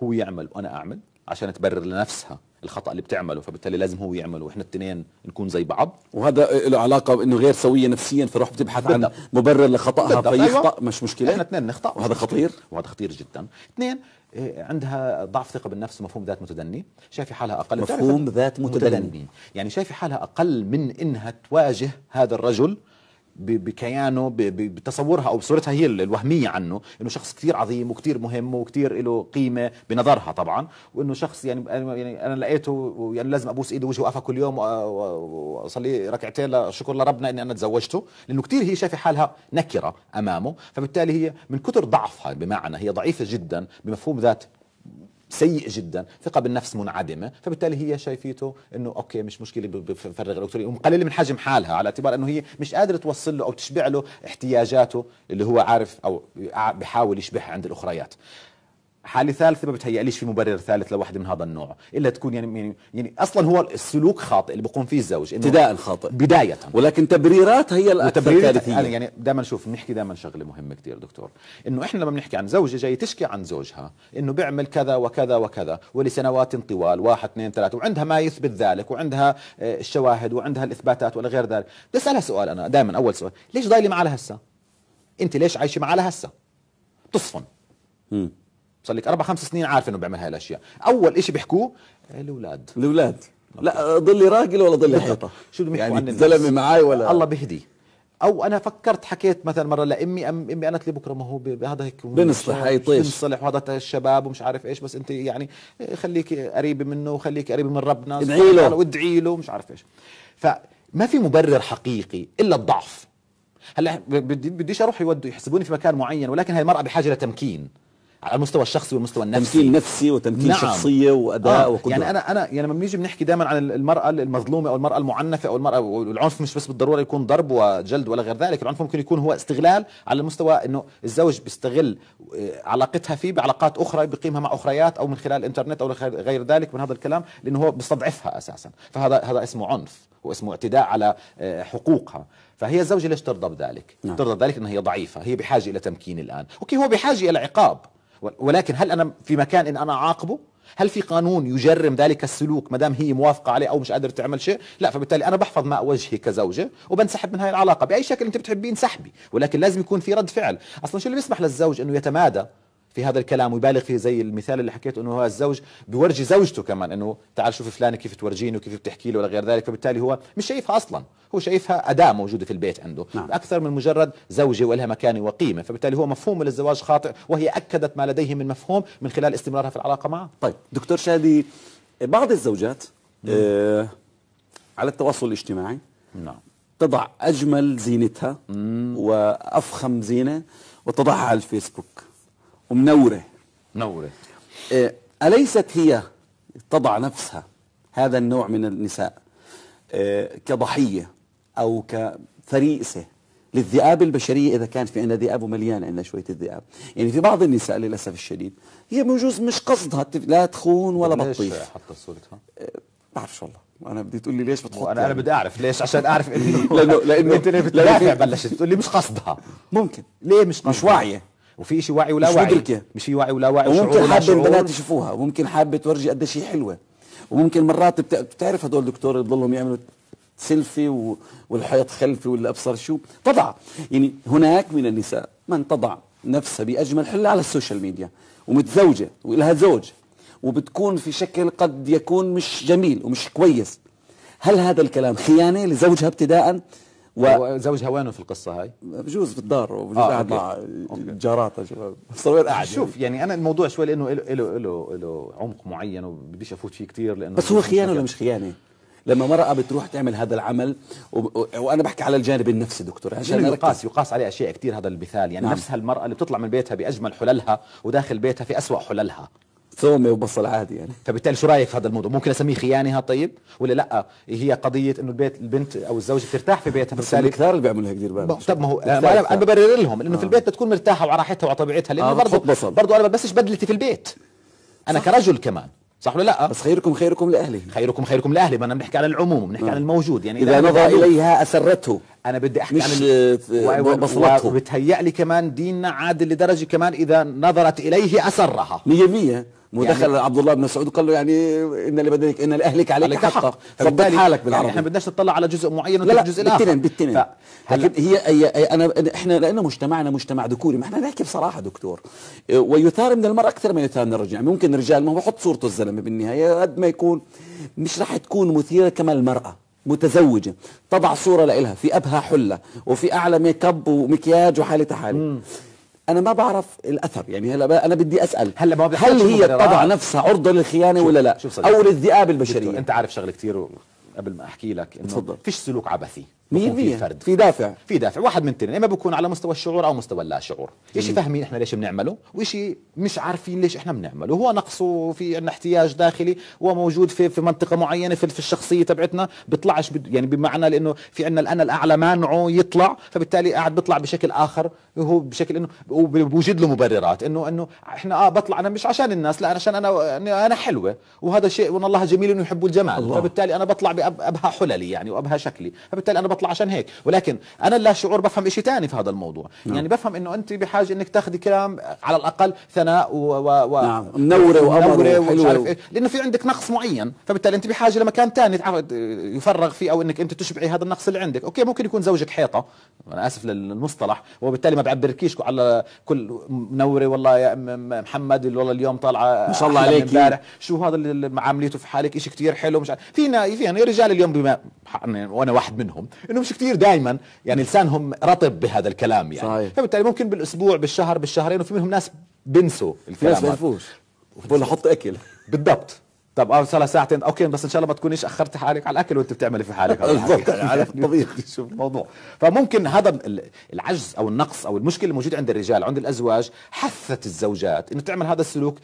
هو يعمل وانا اعمل عشان تبرر لنفسها الخطا اللي بتعمله فبالتالي لازم هو يعمله واحنا الاثنين نكون زي بعض وهذا له علاقه بانه غير سويه نفسيا فروح بتبحث عن مبرر لخطاها فيخطا أيوة. مش مشكله احنا اثنين نخطا وهذا خطير وهذا خطير جدا اثنين إيه، عندها ضعف ثقه بالنفس ومفهوم ذات متدني شايفه حالها اقل مفهوم ذات متدني. متدني يعني شايفه حالها اقل من انها تواجه هذا الرجل بكيانه بتصورها او بصورتها هي الوهميه عنه انه شخص كثير عظيم وكثير مهم وكثير له قيمه بنظرها طبعا وانه شخص يعني يعني انا لقيته يعني لازم ابوس ايده وجهه وقفه كل يوم واصلي ركعتين شكر لربنا اني انا تزوجته لانه كثير هي شايفه حالها نكره امامه فبالتالي هي من كثر ضعفها بمعنى هي ضعيفه جدا بمفهوم ذات سيء جدا ثقه بالنفس منعدمه فبالتالي هي شايفيته انه اوكي مش مشكله بفرغ الالكتروني ومقلله من حجم حالها على اعتبار انه هي مش قادره توصل له او تشبع له احتياجاته اللي هو عارف او بحاول يشبعها عند الاخريات حالة ثالثة ما بتهيأليش في مبرر ثالث لوحدة من هذا النوع إلا تكون يعني, يعني, يعني أصلا هو السلوك خاطئ اللي بقوم فيه الزوج ابتداء خاطئ بداية ولكن تبريرات هي الأكثر كارثية يعني دائما شوف بنحكي دائما شغلة مهمة كثير دكتور إنه إحنا لما بنحكي عن زوجة جاي تشكي عن زوجها إنه بيعمل كذا وكذا وكذا ولسنوات طوال واحد اثنين ثلاثة وعندها ما يثبت ذلك وعندها آه، الشواهد وعندها الإثباتات ولا غير ذلك بسألها سؤال أنا دائما أول سؤال ليش ضايلة معها هسه؟ أنت ليش عايشة معها هسه؟ تصفن صار لك اربع خمس سنين عارف انه بيعمل هاي الاشياء اول شيء بيحكوه الاولاد الاولاد لا ضلي راجل ولا ضلي حيطه شو بدهم يحكوا يعني الزلمه معي ولا الله بيهدي او انا فكرت حكيت مثلا مره لامي أم امي قالت لي بكره ما هو هذا هيك بنصلح هي طيش بنصلح وهذا الشباب ومش عارف ايش بس انت يعني خليك قريبه منه وخليك قريبه من ربنا ادعي له وادعي له مش عارف ايش فما في مبرر حقيقي الا الضعف هلا بديش اروح يودوا يحسبوني في مكان معين ولكن هاي المراه بحاجه لتمكين على المستوى الشخصي والمستوى النفسي تمكين نفسي وتمكين نعم. شخصيه واداء آه. وقدرة يعني انا انا يعني لما بنيجي بنحكي دائما عن المراه المظلومه او المراه المعنفه او المراه والعنف مش بس بالضروره يكون ضرب وجلد ولا غير ذلك العنف ممكن يكون هو استغلال على المستوى انه الزوج بيستغل آه، علاقتها فيه بعلاقات اخرى بقيمها مع اخريات او من خلال الانترنت او غير ذلك من هذا الكلام لانه هو بيستضعفها اساسا فهذا هذا اسمه عنف واسمه اعتداء على آه، حقوقها فهي الزوجه ليش ترضى بذلك نعم. ترضى بذلك انها هي ضعيفه هي بحاجه الى تمكين الان اوكي هو بحاجه الى عقاب ولكن هل انا في مكان ان انا اعاقبه هل في قانون يجرم ذلك السلوك ما دام هي موافقه عليه او مش قادره تعمل شيء لا فبالتالي انا بحفظ ماء وجهي كزوجه وبنسحب من هاي العلاقه باي شكل انت بتحبين سحبي ولكن لازم يكون في رد فعل اصلا شو اللي بيسمح للزوج انه يتمادى في هذا الكلام ويبالغ فيه زي المثال اللي حكيته انه هو الزوج بيورجي زوجته كمان انه تعال شوف فلانه كيف تورجيني وكيف بتحكي له ولا غير ذلك فبالتالي هو مش شايفها اصلا هو شايفها اداه موجوده في البيت عنده نعم. اكثر من مجرد زوجه ولها مكانه وقيمه فبالتالي هو مفهومه للزواج خاطئ وهي اكدت ما لديه من مفهوم من خلال استمرارها في العلاقه معه طيب دكتور شادي بعض الزوجات نعم. آه على التواصل الاجتماعي نعم تضع اجمل زينتها مم. وافخم زينه وتضعها على الفيسبوك ومنورة منورة آه، أليست هي تضع نفسها هذا النوع من النساء آه، كضحية أو كفريسة للذئاب البشرية إذا كان في عندنا ذئاب ومليانة عندنا شوية الذئاب يعني في بعض النساء للأسف الشديد هي بجوز مش قصدها لا تخون ولا بطيخ ليش حتى صورتها؟ آه، بعرفش والله انا بدي تقول لي ليش بتحط انا يعني. انا بدي اعرف ليش عشان اعرف انه لانه لانه انت ليه بتدافع بلشت تقول لي مش قصدها ممكن ليه مش قصدها؟ مش واعيه وفي شيء وعي ولا مش وعي مدركة. مش في وعي ولا وعي وممكن حابه البنات يشوفوها وممكن حابه تورجي قد هي حلوه وممكن مرات بت... بتعرف هدول الدكتور بضلهم يعملوا سيلفي و... والحيط خلفي ولا ابصر شو تضع يعني هناك من النساء من تضع نفسها باجمل حله على السوشيال ميديا ومتزوجه ولها زوج وبتكون في شكل قد يكون مش جميل ومش كويس هل هذا الكلام خيانه لزوجها ابتداء و... زوجها وينه في القصه هاي؟ بجوز في الدار وبجوز آه، قاعد مع جاراته صغير قاعد شوف يعني انا الموضوع شوي لانه له له له له عمق معين وبديش افوت فيه كثير لانه بس هو خيانه ولا مش خيانه؟ لما مرأة بتروح تعمل هذا العمل و... وانا بحكي على الجانب النفسي دكتور عشان يقاس يقاس عليه اشياء كثير هذا المثال يعني نعم. نفسها المراه اللي بتطلع من بيتها باجمل حللها وداخل بيتها في اسوا حللها ثومي وبصل عادي يعني فبالتالي طيب شو رايك في هذا الموضوع ممكن اسميه خيانه طيب ولا لا هي قضيه انه البيت البنت او الزوجه بترتاح في بيتها بالتالي كثار اللي بيعملوا هيك دير بالك طب ما هو انا ببرر لهم انه آه. في البيت بتكون مرتاحه وعلى راحتها وعلى طبيعتها لانه آه برضه برضه انا بلبسش بدلتي في البيت انا صح. كرجل كمان صح ولا لا بس خيركم خيركم لاهلي خيركم خيركم لاهلي ما انا بنحكي عن العموم بنحكي عن آه. الموجود يعني اذا, إذا نظر اليها اسرته انا بدي احكي مش عن آه، بصلته وبتهيأ لي كمان ديننا عادل لدرجه كمان اذا نظرت اليه اسرها 100% ودخل يعني عبد الله بن مسعود قال له يعني ان لبدنك ان لاهلك عليك, عليك حقا ظبط حالك يعني بالعربي يعني احنا بدناش نطلع على جزء معين ولا جزء لا بالتنين بالتنين لكن هي أي انا احنا لان مجتمعنا مجتمع ذكوري ما احنا نحكي بصراحه دكتور ويثار من المراه اكثر ما يثار من الرجل يعني ممكن الرجال ما هو بحط صورته الزلمه بالنهايه قد ما يكون مش راح تكون مثيره كما المراه متزوجة تضع صورة لإلها في أبهى حلة وفي أعلى ميك اب ومكياج وحالتها حالة انا ما بعرف الاثر يعني هلا انا بدي اسال هلا ما هل هي تضع نفسها عرضه للخيانه ولا لا او للذئاب البشريه انت عارف شغله كثير قبل ما احكي لك انه تفضل فيش سلوك عبثي 100% في فرد في دافع في دافع واحد من اثنين اما بكون على مستوى الشعور او مستوى اللا شعور شيء فاهمين احنا ليش بنعمله وشيء مش عارفين ليش احنا بنعمله هو نقص في عندنا احتياج داخلي وموجود في في منطقه معينه في, في الشخصيه تبعتنا بيطلعش يعني بمعنى لانه في عندنا الانا الاعلى مانعه يطلع فبالتالي قاعد بيطلع بشكل اخر هو بشكل انه بوجد له مبررات انه انه احنا اه بطلع انا مش عشان الناس لا عشان انا يعني انا حلوه وهذا شيء وان الله جميل انه يحبوا الجمال الله. فبالتالي انا بطلع بابهى حللي يعني وابهى شكلي فبالتالي انا بطلع عشان هيك ولكن انا لا شعور بفهم شيء ثاني في هذا الموضوع نعم. يعني بفهم انه انت بحاجه انك تاخذي كلام على الاقل ثناء و, و... و... نعم منوره وامر ومش عارف إيه. لانه في عندك نقص معين فبالتالي انت بحاجه لمكان ثاني يفرغ فيه او انك انت تشبعي هذا النقص اللي عندك اوكي ممكن يكون زوجك حيطه انا اسف للمصطلح وبالتالي ما بعبركيش على كل منوره والله يا ام محمد اللي والله اليوم طالعه ما شاء الله عليك امبارح شو هذا اللي عامليته في حالك شيء كثير حلو مش عارف فينا فينا يعني رجال اليوم بما يعني وانا واحد منهم انه مش كثير دائما يعني لسانهم رطب بهذا الكلام يعني صحيح. فبالتالي ممكن بالاسبوع بالشهر بالشهرين وفي منهم ناس بنسوا الكلام ناس بنفوش بقول حط اكل بالضبط طب اه صار ساعتين اوكي بس ان شاء الله ما تكونيش اخرتي حالك على الاكل وانت بتعملي في حالك بالضبط على الطبيخ شو الموضوع فممكن هذا العجز او النقص او المشكله الموجوده عند الرجال عند الازواج حثت الزوجات انه تعمل هذا السلوك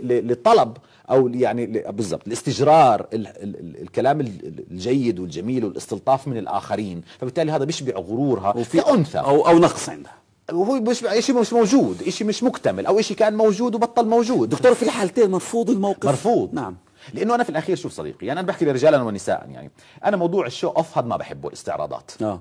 لطلب او يعني بالضبط الاستجرار الكلام الجيد والجميل والاستلطاف من الاخرين فبالتالي هذا بيشبع غرورها كانثى او او نقص عندها وهو مش شيء مش موجود شيء مش مكتمل او شيء كان موجود وبطل موجود دكتور في الحالتين مرفوض الموقف مرفوض نعم لانه انا في الاخير شوف صديقي يعني انا بحكي لرجالا ونساء يعني انا موضوع الشو اوف هذا ما بحبه استعراضات اه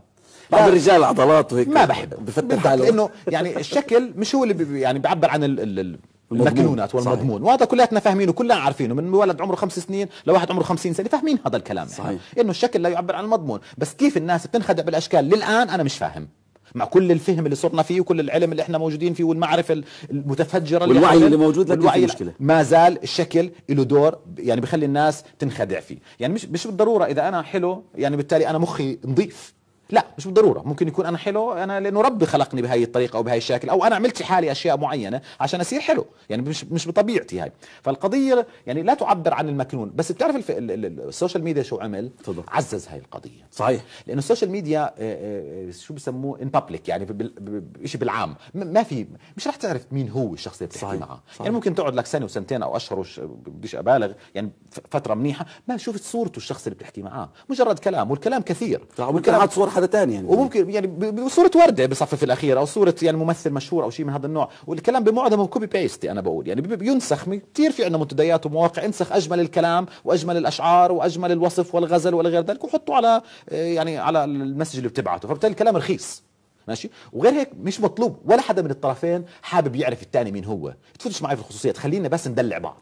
بعض الرجال عضلات وهيك ما بحبه بفتح حاله لانه يعني الشكل مش هو اللي يعني بيعبر عن ال ال المكنونات والمضمون صحيح. وهذا كلياتنا فاهمينه كلنا عارفينه من ولد عمره خمس سنين لواحد عمره خمسين سنه فاهمين هذا الكلام يعني. صحيح. يعني. انه الشكل لا يعبر عن المضمون بس كيف الناس بتنخدع بالاشكال للان انا مش فاهم مع كل الفهم اللي صرنا فيه وكل العلم اللي احنا موجودين فيه والمعرفه المتفجره اللي والوعي اللي موجود لكن في مشكله ما زال الشكل له دور يعني بخلي الناس تنخدع فيه يعني مش مش بالضروره اذا انا حلو يعني بالتالي انا مخي نظيف لا مش بالضروره ممكن يكون انا حلو انا لانه ربي خلقني بهي الطريقه او بهي الشكل او انا عملت حالي اشياء معينه عشان اصير حلو يعني مش مش بطبيعتي هاي فالقضيه يعني لا تعبر عن المكنون بس بتعرف الف... السوشيال ميديا شو عمل تفضل. عزز هاي القضيه صحيح لانه السوشيال ميديا آه، آه، آه، شو بسموه ان بابليك يعني شيء بالعام ما في مش رح تعرف مين هو الشخص اللي بتحكي معه يعني ممكن تقعد لك سنه وسنتين او اشهر وش... بديش ابالغ يعني فتره منيحه ما شفت صورته الشخص اللي بتحكي معاه مجرد كلام والكلام كثير والكلام صور حدا ثانيه يعني وممكن يعني بصوره ورده بصفف الاخير او صوره يعني ممثل مشهور او شيء من هذا النوع والكلام بمعظمه كوبي بيستي انا بقول يعني بينسخ كثير في عندنا منتديات ومواقع انسخ اجمل الكلام واجمل الاشعار واجمل الوصف والغزل غير ذلك وحطه على آه، يعني على المسج اللي بتبعته فبالتالي الكلام رخيص ماشي وغير هيك مش مطلوب ولا حدا من الطرفين حابب يعرف الثاني مين هو تفوتش معي في الخصوصيات خلينا بس ندلع بعض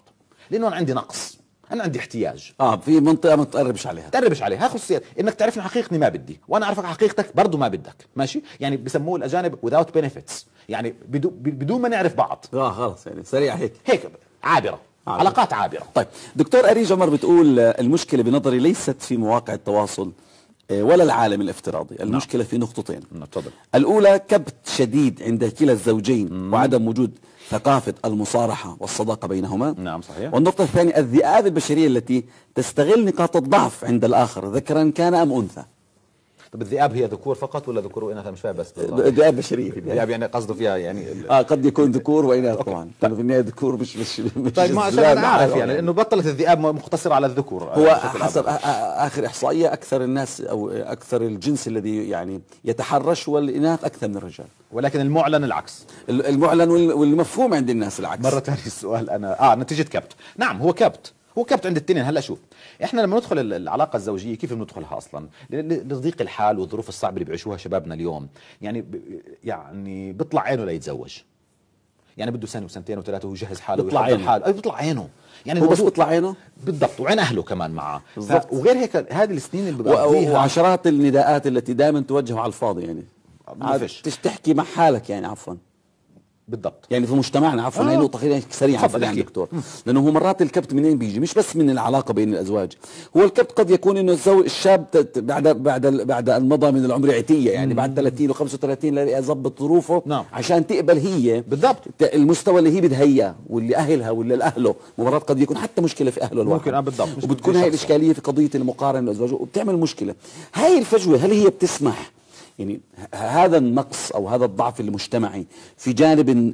لانه انا عندي نقص انا عندي احتياج اه في منطقه ما تقربش عليها تقربش عليها خصوصيات انك تعرفني حقيقتي ما بدي وانا اعرفك حقيقتك برضه ما بدك ماشي يعني بسموه الاجانب without benefits يعني بدون بدون ما نعرف بعض اه خلص يعني سريع هيك هيك عابره عابرة. علاقات عابره طيب دكتور اري جمر بتقول آه، المشكله بنظري ليست في مواقع التواصل آه، ولا العالم الافتراضي نعم. المشكلة نعم. في نقطتين نعم. الأولى كبت شديد عند كلا الزوجين مم. وعدم وجود ثقافة المصارحة والصداقة بينهما نعم صحيح والنقطة الثانية الذئاب البشرية التي تستغل نقاط الضعف عند الآخر ذكرا كان أم أنثى طب الذئاب هي ذكور فقط ولا ذكور واناث مش فاهم بس الذئاب بشريه يعني. الذئاب يعني قصده فيها يعني اه قد يكون ذكور واناث طبعا لانه في النهايه ذكور مش مش, مش طيب ما عشان عارف يعني انه بطلت الذئاب مقتصره على الذكور هو حسب اخر احصائيه اكثر الناس او اكثر الجنس الذي يعني يتحرش هو الاناث اكثر من الرجال ولكن المعلن العكس المعلن والمفهوم عند الناس العكس مره ثانيه السؤال انا اه نتيجه كبت نعم هو كبت وكبت عند التنين هلا شوف احنا لما ندخل العلاقه الزوجيه كيف بندخلها اصلا لضيق الحال والظروف الصعبه اللي بيعيشوها شبابنا اليوم يعني يعني بيطلع عينه ليتزوج يعني بده سنه وسنتين وثلاثه ويجهز حاله بيطلع عينه حاله أي بيطلع عينه يعني هو بس بيطلع عينه بالضبط وعين اهله كمان معه بالضبط وغير هيك هذه السنين اللي فيها وعشرات النداءات التي دائما توجه على الفاضي يعني ما فيش تحكي مع حالك يعني عفوا بالضبط يعني في مجتمعنا عفوا آه. هي نقطه خلينا سريعه يعني دكتور لانه هو مرات الكبت منين بيجي مش بس من العلاقه بين الازواج هو الكبت قد يكون انه الزوج الشاب بعد بعد بعد المضى من العمر عتيه يعني بعد 30 و35 يظبط ظروفه نعم. عشان تقبل هي بالضبط المستوى اللي هي بدها اياه واللي اهلها واللي لاهله مرات قد يكون حتى مشكله في اهله الواحد ممكن اه بالضبط وبتكون هاي الاشكاليه في قضيه المقارنه الازواج وبتعمل مشكله هاي الفجوه هل هي بتسمح يعني هذا النقص أو هذا الضعف المجتمعي في جانب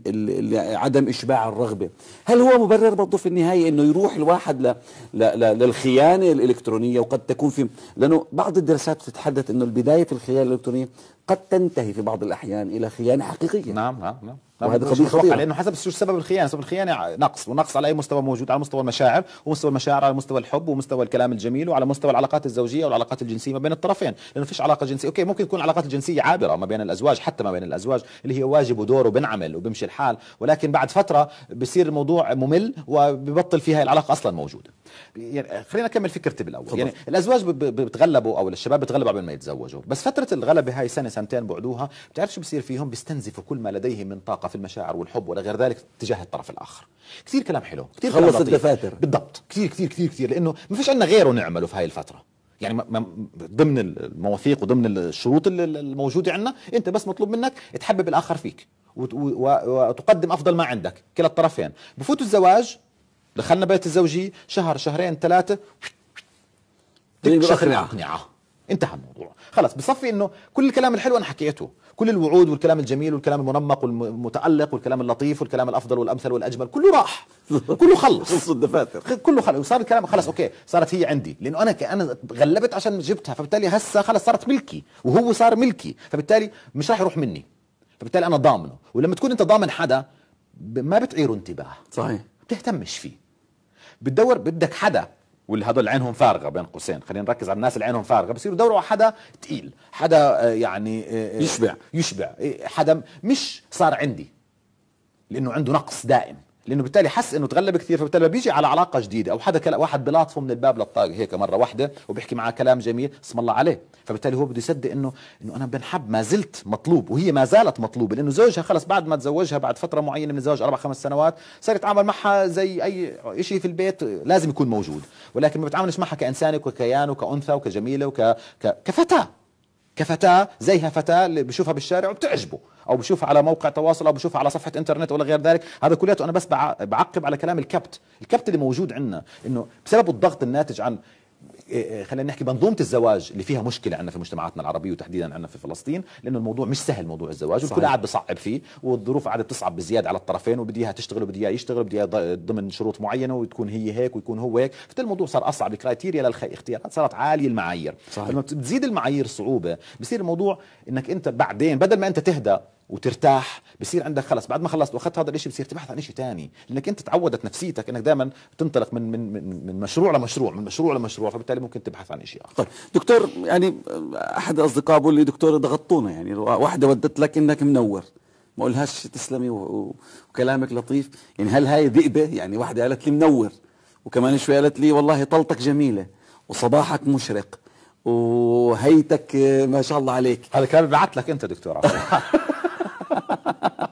عدم إشباع الرغبة هل هو مبرر برضه في النهاية أنه يروح الواحد ل ل ل للخيانة الإلكترونية وقد تكون في لأنه بعض الدراسات تتحدث أنه البداية في الخيانة الإلكترونية قد تنتهي في بعض الأحيان إلى خيانة حقيقية نعم نعم نعم وهذا قضيه خطيره لانه حسب شو سبب الخيانه سبب الخيانه نقص ونقص على اي مستوى موجود على مستوى المشاعر ومستوى المشاعر على مستوى الحب ومستوى الكلام الجميل وعلى مستوى العلاقات الزوجيه والعلاقات الجنسيه ما بين الطرفين لانه فيش علاقه جنسيه اوكي ممكن تكون العلاقات الجنسيه عابره ما بين الازواج حتى ما بين الازواج اللي هي واجب ودور وبنعمل وبمشي الحال ولكن بعد فتره بصير الموضوع ممل وببطل فيها العلاقه اصلا موجوده يعني خلينا نكمل فكرتي بالاول فضل. يعني الازواج بتغلبوا او الشباب بتغلبوا قبل ما يتزوجوا بس فتره الغلبه هاي سنه سنتين بعدوها بتعرف شو بصير فيهم بيستنزفوا كل ما لديهم من طاقه العلاقه في المشاعر والحب ولا غير ذلك تجاه الطرف الاخر كثير كلام حلو كثير خلص الدفاتر بالضبط كثير كثير كثير كثير لانه ما فيش عندنا غيره نعمله في هاي الفتره يعني ما ضمن المواثيق وضمن الشروط الموجوده عندنا انت بس مطلوب منك تحبب الاخر فيك وتقدم افضل ما عندك كلا الطرفين بفوتوا الزواج دخلنا بيت الزوجيه شهر شهرين ثلاثه طيب، نعم. اقنعه انتهى الموضوع خلص بصفي انه كل الكلام الحلو انا حكيته كل الوعود والكلام الجميل والكلام المنمق والمتالق والكلام اللطيف والكلام الافضل والامثل والاجمل كله راح كله خلص خلص الدفاتر كله خلص وصار الكلام خلص اوكي صارت هي عندي لانه انا انا غلبت عشان جبتها فبالتالي هسه خلص صارت ملكي وهو صار ملكي فبالتالي مش راح يروح مني فبالتالي انا ضامنه ولما تكون انت ضامن حدا ما بتعيره انتباه صحيح بتهتمش فيه بتدور بدك حدا واللي هذول عينهم فارغه بين قوسين خلينا نركز على الناس اللي عينهم فارغه بصيروا يدوروا على حدا تقيل حدا آه، يعني آه، آه، يشبع يشبع إيه، حدا مش صار عندي لانه عنده نقص دائم لانه بالتالي حس انه تغلب كثير فبالتالي بيجي على علاقه جديده او حدا كلا واحد بلاطفه من الباب للطاق هيك مره واحده وبيحكي معاه كلام جميل اسم الله عليه فبالتالي هو بده يصدق انه انه انا بنحب ما زلت مطلوب وهي ما زالت مطلوبه لانه زوجها خلص بعد ما تزوجها بعد فتره معينه من الزواج اربع خمس سنوات صار يتعامل معها زي اي شيء في البيت لازم يكون موجود ولكن ما بتعاملش معها كانسانه وككيان وكانثى وكجميله وك كفتاه كفتاه زيها فتاه اللي بشوفها بالشارع وبتعجبه او بشوفها على موقع تواصل او بشوفها على صفحه انترنت ولا غير ذلك هذا كلياته انا بس بعقب على كلام الكبت الكبت اللي موجود عندنا انه بسبب الضغط الناتج عن خلينا نحكي منظومه الزواج اللي فيها مشكله عندنا في مجتمعاتنا العربيه وتحديدا عندنا في فلسطين لانه الموضوع مش سهل موضوع الزواج والكل قاعد بصعب فيه والظروف قاعده بتصعب بزياده على الطرفين وبدي اياها تشتغل وبدي اياه يشتغل وبدي ضمن شروط معينه وتكون هي هيك ويكون هو هيك فبالتالي الموضوع صار اصعب الكرايتيريا للاختيارات صارت عاليه المعايير صحيح. لما بتزيد المعايير صعوبه بصير الموضوع انك انت بعدين بدل ما انت تهدى وترتاح بصير عندك خلص بعد ما خلصت واخذت هذا الشيء بصير تبحث عن شيء ثاني لانك انت تعودت نفسيتك انك دائما تنطلق من من من من مشروع لمشروع من مشروع لمشروع فبالتالي ممكن تبحث عن شيء اخر طيب دكتور يعني احد الاصدقاء بيقول لي دكتور ضغطونا يعني واحده ودت لك انك منور ما قلهاش تسلمي وكلامك لطيف يعني هل هاي ذئبه يعني واحده قالت لي منور وكمان شوي قالت لي والله طلتك جميله وصباحك مشرق وهيتك ما شاء الله عليك هذا كان بعت لك انت دكتور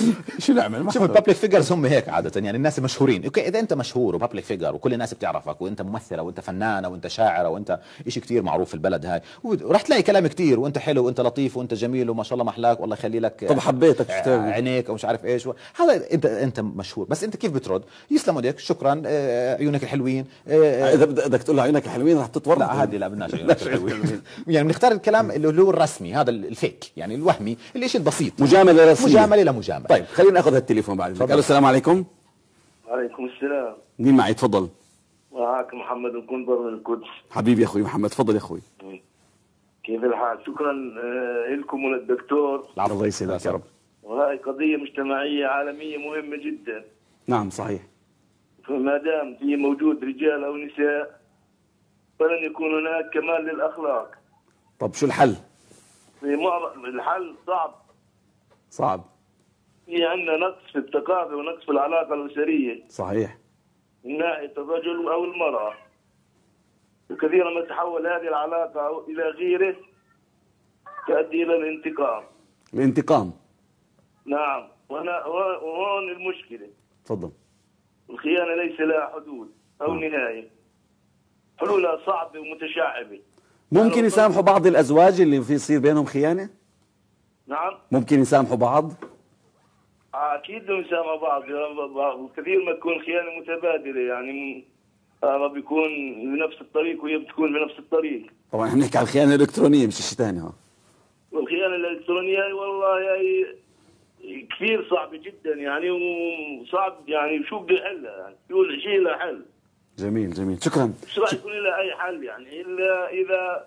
شو نعمل شوف الببليك فيجرز هم هيك عاده يعني الناس المشهورين اوكي اذا انت مشهور وببليك فيجر وكل الناس بتعرفك وانت ممثله وانت فنانه وانت شاعره وانت شيء كثير معروف في البلد هاي وراح تلاقي كلام كثير وانت حلو وانت لطيف وانت جميل وما شاء الله محلاك والله يخلي لك طب حبيتك آه، عينيك ومش عارف ايش هذا انت انت مشهور بس انت كيف بترد يسلموا لك شكرا آه، آه، عيونك الحلوين اذا بدك تقول عيونك الحلوين رح تتورط لا عادي لا بدناش عيونك الحلوين يعني بنختار الكلام اللي هو الرسمي هذا الفيك يعني الوهمي الشيء البسيط مجامله رسميه مجامله لمجامله طيب،, طيب خلينا ناخذ هالتليفون بعد الو السلام عليكم وعليكم السلام مين معي اتفضل معك محمد الكنبر من القدس حبيبي يا اخوي محمد اتفضل يا اخوي كيف الحال شكرا آه، لكم وللدكتور الله يسعدك يا رب وهي قضية مجتمعية عالمية مهمة جدا نعم صحيح فما دام في موجود رجال أو نساء فلن يكون هناك كمال للأخلاق طب شو الحل؟ في معظم الحل صعب صعب في عندنا نقص في الثقافه ونقص في العلاقه الاسريه صحيح من ناحيه الرجل او المراه وكثيرا ما تحول هذه العلاقه الى غيره تؤدي الى الانتقام الانتقام نعم وهنا وهون المشكله تفضل الخيانه ليس لها حدود او م. نعم. نهايه حلولها صعبه ومتشعبه ممكن يسامحوا بعض الازواج اللي في يصير بينهم خيانه نعم ممكن يسامحوا بعض اكيد ان بعض الله بعض وكثير ما تكون خيانه متبادله يعني هذا بيكون بنفس الطريق وهي بتكون بنفس الطريق طبعا احنا بنحكي على الخيانه الالكترونيه مش شيء ثاني والخيانه الالكترونيه والله يعني كثير صعبه جدا يعني وصعب يعني شو بدي حلها يعني شو شيء لها حل جميل جميل شكرا شو رايك يكون لها اي حل يعني الا اذا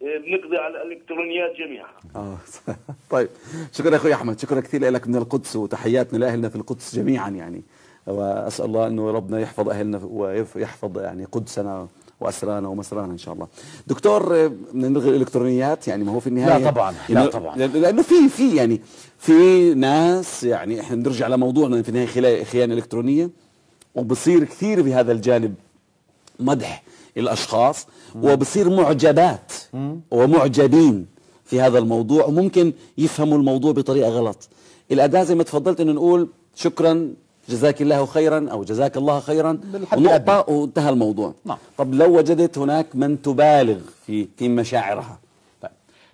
بنقضي على الالكترونيات جميعا. اه طيب شكرا اخوي احمد شكرا كثير لك من القدس وتحياتنا لاهلنا في القدس جميعا يعني واسال الله انه ربنا يحفظ اهلنا ويحفظ يعني قدسنا واسرانا ومسرانا ان شاء الله. دكتور آه، نلغي الالكترونيات يعني ما هو في النهايه لا طبعا لا طبعا لانه في في يعني في ناس يعني احنا بنرجع لموضوعنا في النهايه خيانه الكترونيه وبصير كثير بهذا الجانب مدح الاشخاص وبصير معجبات ومعجبين في هذا الموضوع وممكن يفهموا الموضوع بطريقه غلط الاداه زي ما تفضلت انه نقول شكرا جزاك الله خيرا او جزاك الله خيرا ونقطه وانتهى الموضوع نعم. طب لو وجدت هناك من تبالغ في في مشاعرها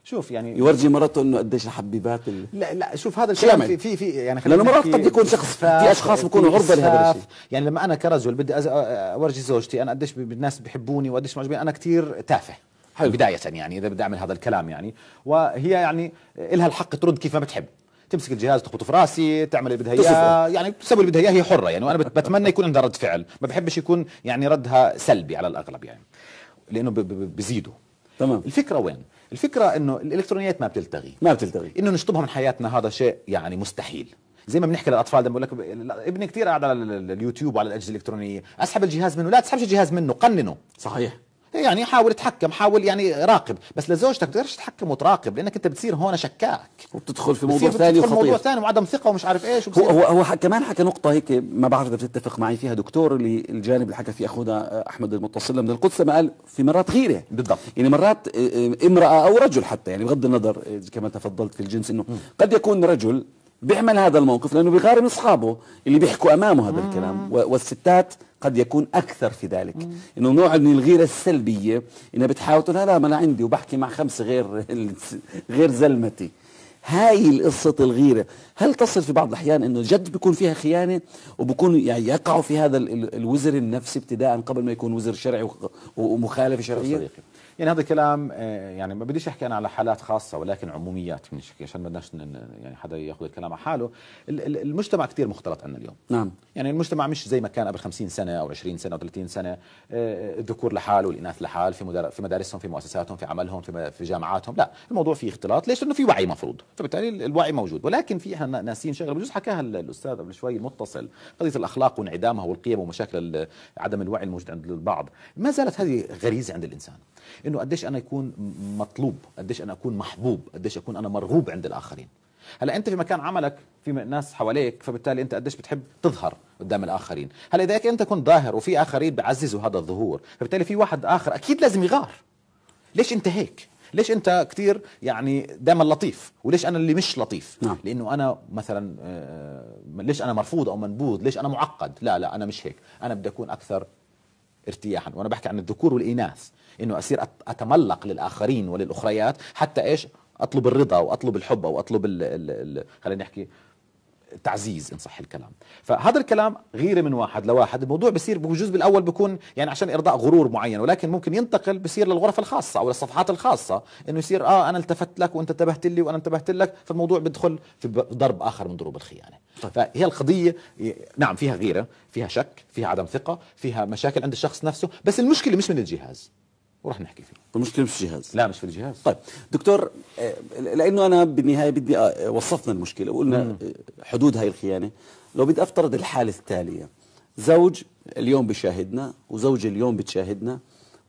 شوف يعني يورجي مرته انه قديش الحبيبات لا لا شوف هذا الشيء في في في يعني لانه مرات قد يكون شخص في اشخاص بيكونوا عرضه لهذا الشيء يعني لما انا كرجل بدي اورجي زوجتي انا قديش الناس بحبوني وقديش معجبين انا كثير تافه حلو. بداية يعني إذا بدي أعمل هذا الكلام يعني وهي يعني لها الحق ترد كيف ما بتحب تمسك الجهاز تخبطه في راسي تعمل اللي بدها اياه يعني تسوي اللي بدها اياه هي حره يعني وانا بتمنى يكون عندها رد فعل ما بحبش يكون يعني ردها سلبي على الاغلب يعني لانه بزيدوا تمام الفكره وين الفكره انه الالكترونيات ما بتلتغي ما بتلتغي انه نشطبها من حياتنا هذا شيء يعني مستحيل زي ما بنحكي للاطفال لما بقول لك ابني كثير قاعد على اليوتيوب وعلى الاجهزه الالكترونيه اسحب الجهاز منه لا تسحبش الجهاز منه قننه صحيح يعني حاول تحكم حاول يعني راقب بس لزوجتك ما تحكم وتراقب لانك انت بتصير هون شكاك وبتدخل في موضوع ثاني وخطير موضوع ثاني وعدم ثقه ومش عارف ايش هو هو, هو حك كمان حكى نقطه هيك ما بعرف اذا بتتفق معي فيها دكتور اللي الجانب اللي حكى فيه اخونا آه، احمد المتصل من القدس لما قال في مرات غيره بالضبط يعني مرات آه، آه، امراه او رجل حتى يعني بغض النظر كما تفضلت في الجنس انه قد يكون رجل بيعمل هذا الموقف لانه بيغارم اصحابه اللي بيحكوا امامه هذا الكلام والستات قد يكون أكثر في ذلك مم. إنه نوع من الغيرة السلبية إنها بتحاول تقول لا ما أنا عندي وبحكي مع خمسة غير غير زلمتي هاي القصة الغيرة هل تصل في بعض الأحيان أنه جد بيكون فيها خيانة وبكون يعني يقعوا في هذا الوزر النفسي ابتداء قبل ما يكون وزر شرعي ومخالفة شرعية صديقي. يعني هذا الكلام آه، يعني ما بديش احكي انا على حالات خاصه ولكن عموميات عشان ما بدناش يعني حدا ياخذ الكلام على حاله المجتمع كثير مختلط عندنا اليوم نعم يعني المجتمع مش زي ما كان قبل 50 سنه او 20 سنه او 30 سنه آه، الذكور لحال والاناث لحال في في مدارسهم في مؤسساتهم في عملهم في في جامعاتهم لا الموضوع فيه اختلاط ليش لانه في وعي مفروض فبالتالي الوعي موجود ولكن في احنا ناسين شغله بجوز حكاها الاستاذ قبل شوي المتصل قضيه الاخلاق وانعدامها والقيم ومشاكل عدم الوعي الموجود عند البعض ما زالت هذه غريزه عند الانسان انه قديش انا يكون مطلوب قديش انا اكون محبوب قديش اكون انا مرغوب عند الاخرين هلا انت في مكان عملك في ناس حواليك فبالتالي انت قديش بتحب تظهر قدام الاخرين هلا اذا انت كنت ظاهر وفي اخرين بعززوا هذا الظهور فبالتالي في واحد اخر اكيد لازم يغار ليش انت هيك ليش انت كثير يعني دائما لطيف وليش انا اللي مش لطيف نعم. لانه انا مثلا آه، ليش انا مرفوض او منبوذ ليش انا معقد لا لا انا مش هيك انا بدي اكون اكثر ارتياحا وانا بحكي عن الذكور والاناث انه اصير اتملق للاخرين وللاخريات حتى ايش اطلب الرضا واطلب الحب او اطلب خلينا نحكي تعزيز ان صح الكلام فهذا الكلام غيره من واحد لواحد الموضوع بصير بجزء بالاول بكون يعني عشان ارضاء غرور معين ولكن ممكن ينتقل بصير للغرف الخاصه او للصفحات الخاصه انه يصير اه انا التفت لك وانت انتبهت لي وانا انتبهت لك فالموضوع بيدخل في ضرب اخر من ضروب الخيانه طيب. فهي القضيه نعم فيها غيره فيها شك فيها عدم ثقه فيها مشاكل عند الشخص نفسه بس المشكله مش من الجهاز وراح نحكي فيه المشكله مش في الجهاز لا مش في الجهاز طيب دكتور آه، لانه انا بالنهايه بدي آه، وصفنا المشكله وقلنا آه، حدود هاي الخيانه لو بدي افترض الحاله التاليه زوج اليوم بشاهدنا وزوجة اليوم بتشاهدنا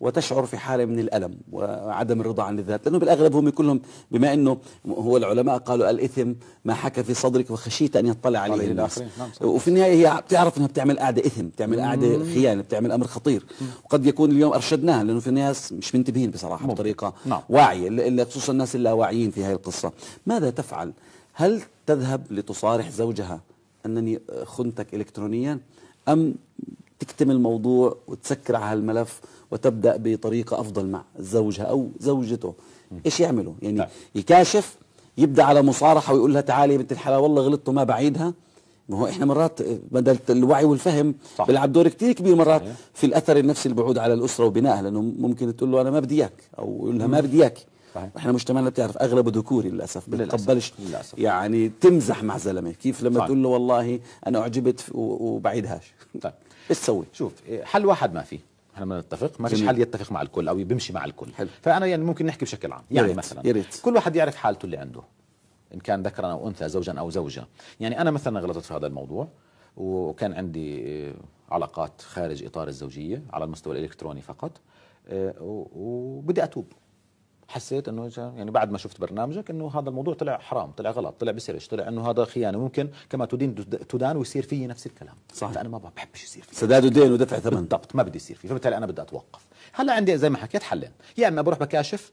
وتشعر في حالة من الألم وعدم الرضا عن الذات لأنه بالأغلب هم كلهم بما أنه هو العلماء قالوا الإثم ما حكى في صدرك وخشيت أن يطلع عليه الناس نعم، نعم، وفي النهاية هي بتعرف أنها بتعمل قاعدة إثم بتعمل قاعدة خيانة بتعمل أمر خطير وقد يكون اليوم أرشدناها لأنه في ناس مش منتبهين بصراحة بطريقة نعم. واعية خصوصا الناس اللاواعيين في هذه القصة ماذا تفعل؟ هل تذهب لتصارح زوجها أنني خنتك إلكترونيا أم تكتم الموضوع وتسكر على هالملف وتبدا بطريقه افضل مع زوجها او زوجته ايش يعملوا يعني نعم. يكاشف يبدا على مصارحه ويقول لها تعالي يا بنت الحلال والله غلطت وما بعيدها ما هو احنا مرات بدل الوعي والفهم صح. بيلعب دور كثير كبير مرات صحيح. في الاثر النفسي البعود على الاسره وبنائها لانه ممكن تقول له انا ما بدي اياك او يقول لها ما بدي اياك احنا مجتمعنا بتعرف اغلبه ذكوري للاسف بتقبلش يعني تمزح مع زلمه كيف لما صح. تقول له والله انا اعجبت وبعيدهاش طيب ايش تسوي؟ شوف إيه، حل واحد ما في احنا ما نتفق ما فيش حل يتفق مع الكل او بيمشي مع الكل حل. فانا يعني ممكن نحكي بشكل عام يعني يريت. مثلا يريت. كل واحد يعرف حالته اللي عنده ان كان ذكرا او انثى زوجا او زوجه يعني انا مثلا غلطت في هذا الموضوع وكان عندي إيه، علاقات خارج اطار الزوجيه على المستوى الالكتروني فقط إيه، وبدي اتوب حسيت انه يعني بعد ما شفت برنامجك انه هذا الموضوع طلع حرام طلع غلط طلع بسرش طلع انه هذا خيانه ممكن كما تدين تدان ويصير في نفس الكلام صح فانا ما بحبش يصير في سداد دين ودفع ثمن بالضبط ما بدي يصير فيه فبالتالي انا بدي اتوقف هلا عندي زي ما حكيت حلين يا اما بروح بكاشف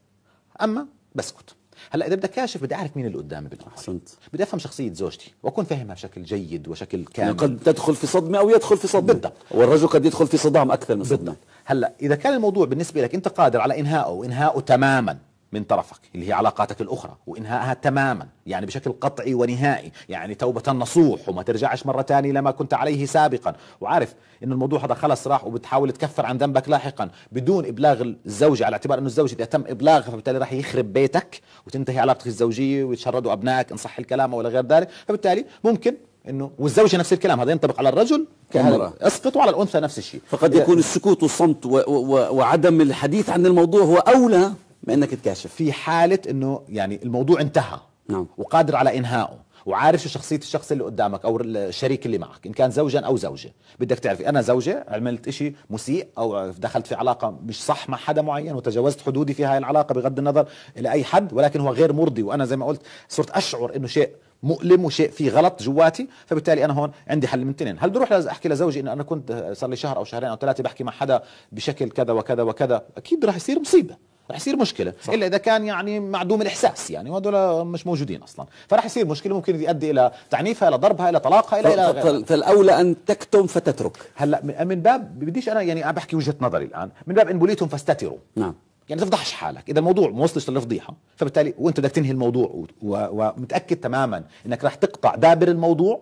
اما بسكت هلا اذا بدك كاشف بدي اعرف مين اللي قدامي بالمحل احسنت بدي افهم شخصيه زوجتي واكون فاهمها بشكل جيد وشكل كامل يعني قد تدخل في صدمه او يدخل في صدمه بالضبط والرجل قد يدخل في صدام اكثر من صدمه بالضبط هلا اذا كان الموضوع بالنسبه لك انت قادر على انهائه وانهائه تماما من طرفك اللي هي علاقاتك الأخرى وإنهائها تماما يعني بشكل قطعي ونهائي يعني توبة نصوح وما ترجعش مرة تانية لما كنت عليه سابقا وعارف إنه الموضوع هذا خلص راح وبتحاول تكفر عن ذنبك لاحقا بدون إبلاغ الزوجة على اعتبار إنه الزوجة إذا تم إبلاغها فبالتالي راح يخرب بيتك وتنتهي علاقتك الزوجية ويتشردوا أبنائك إن صح الكلام ولا غير ذلك فبالتالي ممكن انه والزوجه نفس الكلام هذا ينطبق على الرجل اسقط وعلى الانثى نفس الشيء فقد يكون السكوت والصمت و و و وعدم الحديث عن الموضوع هو اولى ما انك تكاشف في حاله انه يعني الموضوع انتهى نعم. وقادر على انهائه وعارف شو شخصيه الشخص اللي قدامك او الشريك اللي معك ان كان زوجا او زوجه بدك تعرف انا زوجه عملت إشي مسيء او دخلت في علاقه مش صح مع حدا معين وتجاوزت حدودي في هاي العلاقه بغض النظر الى اي حد ولكن هو غير مرضي وانا زي ما قلت صرت اشعر انه شيء مؤلم وشيء فيه غلط جواتي فبالتالي انا هون عندي حل من تنين هل بروح احكي لزوجي انه انا كنت صار لي شهر او شهرين او ثلاثه بحكي مع حدا بشكل كذا وكذا وكذا اكيد راح يصير مصيبه رح يصير مشكله صح. الا اذا كان يعني معدوم الاحساس يعني وهدول مش موجودين اصلا فرح يصير مشكله ممكن يؤدي الى تعنيفها الى ضربها الى طلاقها الى الى فالاولى ان تكتم فتترك هلا من باب بديش انا يعني عم بحكي وجهه نظري الان من باب ان بليتهم فاستتروا نعم يعني تفضحش حالك اذا الموضوع ما وصلش للفضيحه فبالتالي وانت بدك تنهي الموضوع ومتاكد تماما انك رح تقطع دابر الموضوع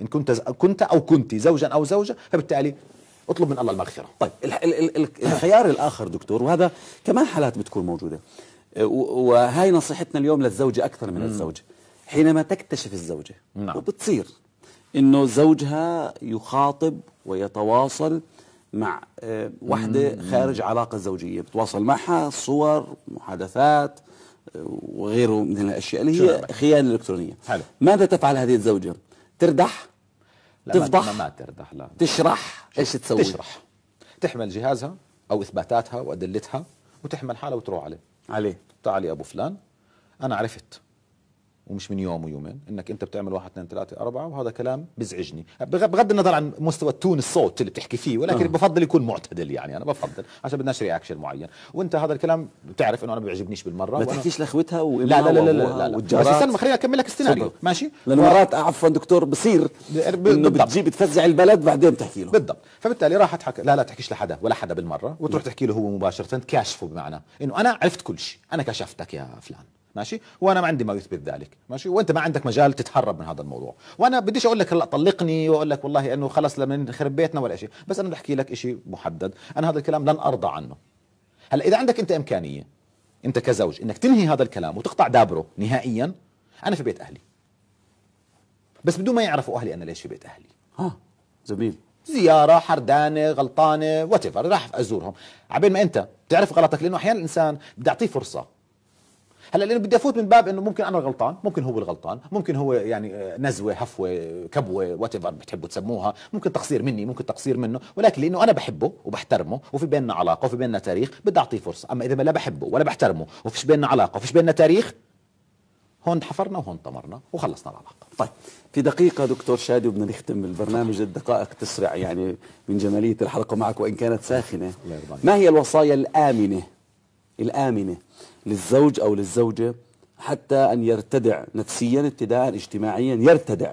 ان كنت كنت او كنت زوجا او زوجه فبالتالي اطلب من الله المغفره طيب الخيار الاخر دكتور وهذا كمان حالات بتكون موجوده أه، وهاي نصيحتنا اليوم للزوجه اكثر من الزوج حينما تكتشف الزوجه نعم. وبتصير انه زوجها يخاطب ويتواصل مع أه، وحده خارج علاقه زوجيه بتواصل معها صور محادثات أه، وغيره من الاشياء اللي هي خيانه الكترونيه حلو. ماذا تفعل هذه الزوجه تردح تفضح ما, ما لا تشرح ايش تسوي تشرح تحمل جهازها او اثباتاتها وادلتها وتحمل حالها وتروح عليه عليه تعال يا ابو فلان انا عرفت ومش من يوم ويومين انك انت بتعمل واحد اثنين ثلاثة أربعة وهذا كلام بزعجني بغض النظر عن مستوى التون الصوت اللي بتحكي فيه ولكن آه. بفضل يكون معتدل يعني أنا بفضل عشان بدناش رياكشن معين وانت هذا الكلام بتعرف انه انا ما بيعجبنيش بالمرة ما تحكيش لاخوتها لا لا لا لا, لا, لا, لا, لا بس استنى خليني اكمل لك السيناريو ماشي لانه مرات عفوا دكتور بصير انه بتجيب بتفزع البلد بعدين بتحكي له بالضبط فبالتالي راحت حكى لا لا تحكيش لحدا ولا حدا بالمرة وتروح تحكي له هو مباشرة كاشفه بمعنى انه انا عرفت كل شيء انا كشفتك يا فلان ماشي وانا ما عندي ما يثبت ذلك ماشي وانت ما عندك مجال تتهرب من هذا الموضوع وانا بديش اقول لك هلا طلقني واقول لك والله انه خلص لما خرب بيتنا ولا شيء بس انا بدي احكي لك شيء محدد انا هذا الكلام لن ارضى عنه هلا اذا عندك انت امكانيه انت كزوج انك تنهي هذا الكلام وتقطع دابره نهائيا انا في بيت اهلي بس بدون ما يعرفوا اهلي انا ليش في بيت اهلي ها زميل زياره حردانه غلطانه وات راح ازورهم عبين ما انت بتعرف غلطك لانه احيانا الانسان بدي اعطيه فرصه هلا لانه بدي افوت من باب انه ممكن انا غلطان ممكن هو الغلطان ممكن هو يعني آه، نزوه هفوه كبوه وات ايفر بتحبوا تسموها ممكن تقصير مني ممكن تقصير منه ولكن لانه انا بحبه وبحترمه وفي بيننا علاقه وفي بيننا تاريخ بدي اعطيه فرصه اما اذا لا بحبه ولا بحترمه وفيش بيننا علاقه وفيش بيننا تاريخ هون حفرنا وهون طمرنا وخلصنا العلاقه طيب في دقيقه دكتور شادي وبدنا نختم البرنامج الدقائق تسرع يعني من جماليه الحلقه معك وان كانت ساخنه ما هي الوصايا الامنه الامنه للزوج أو للزوجة حتى أن يرتدع نفسيا ابتداء اجتماعيا يرتدع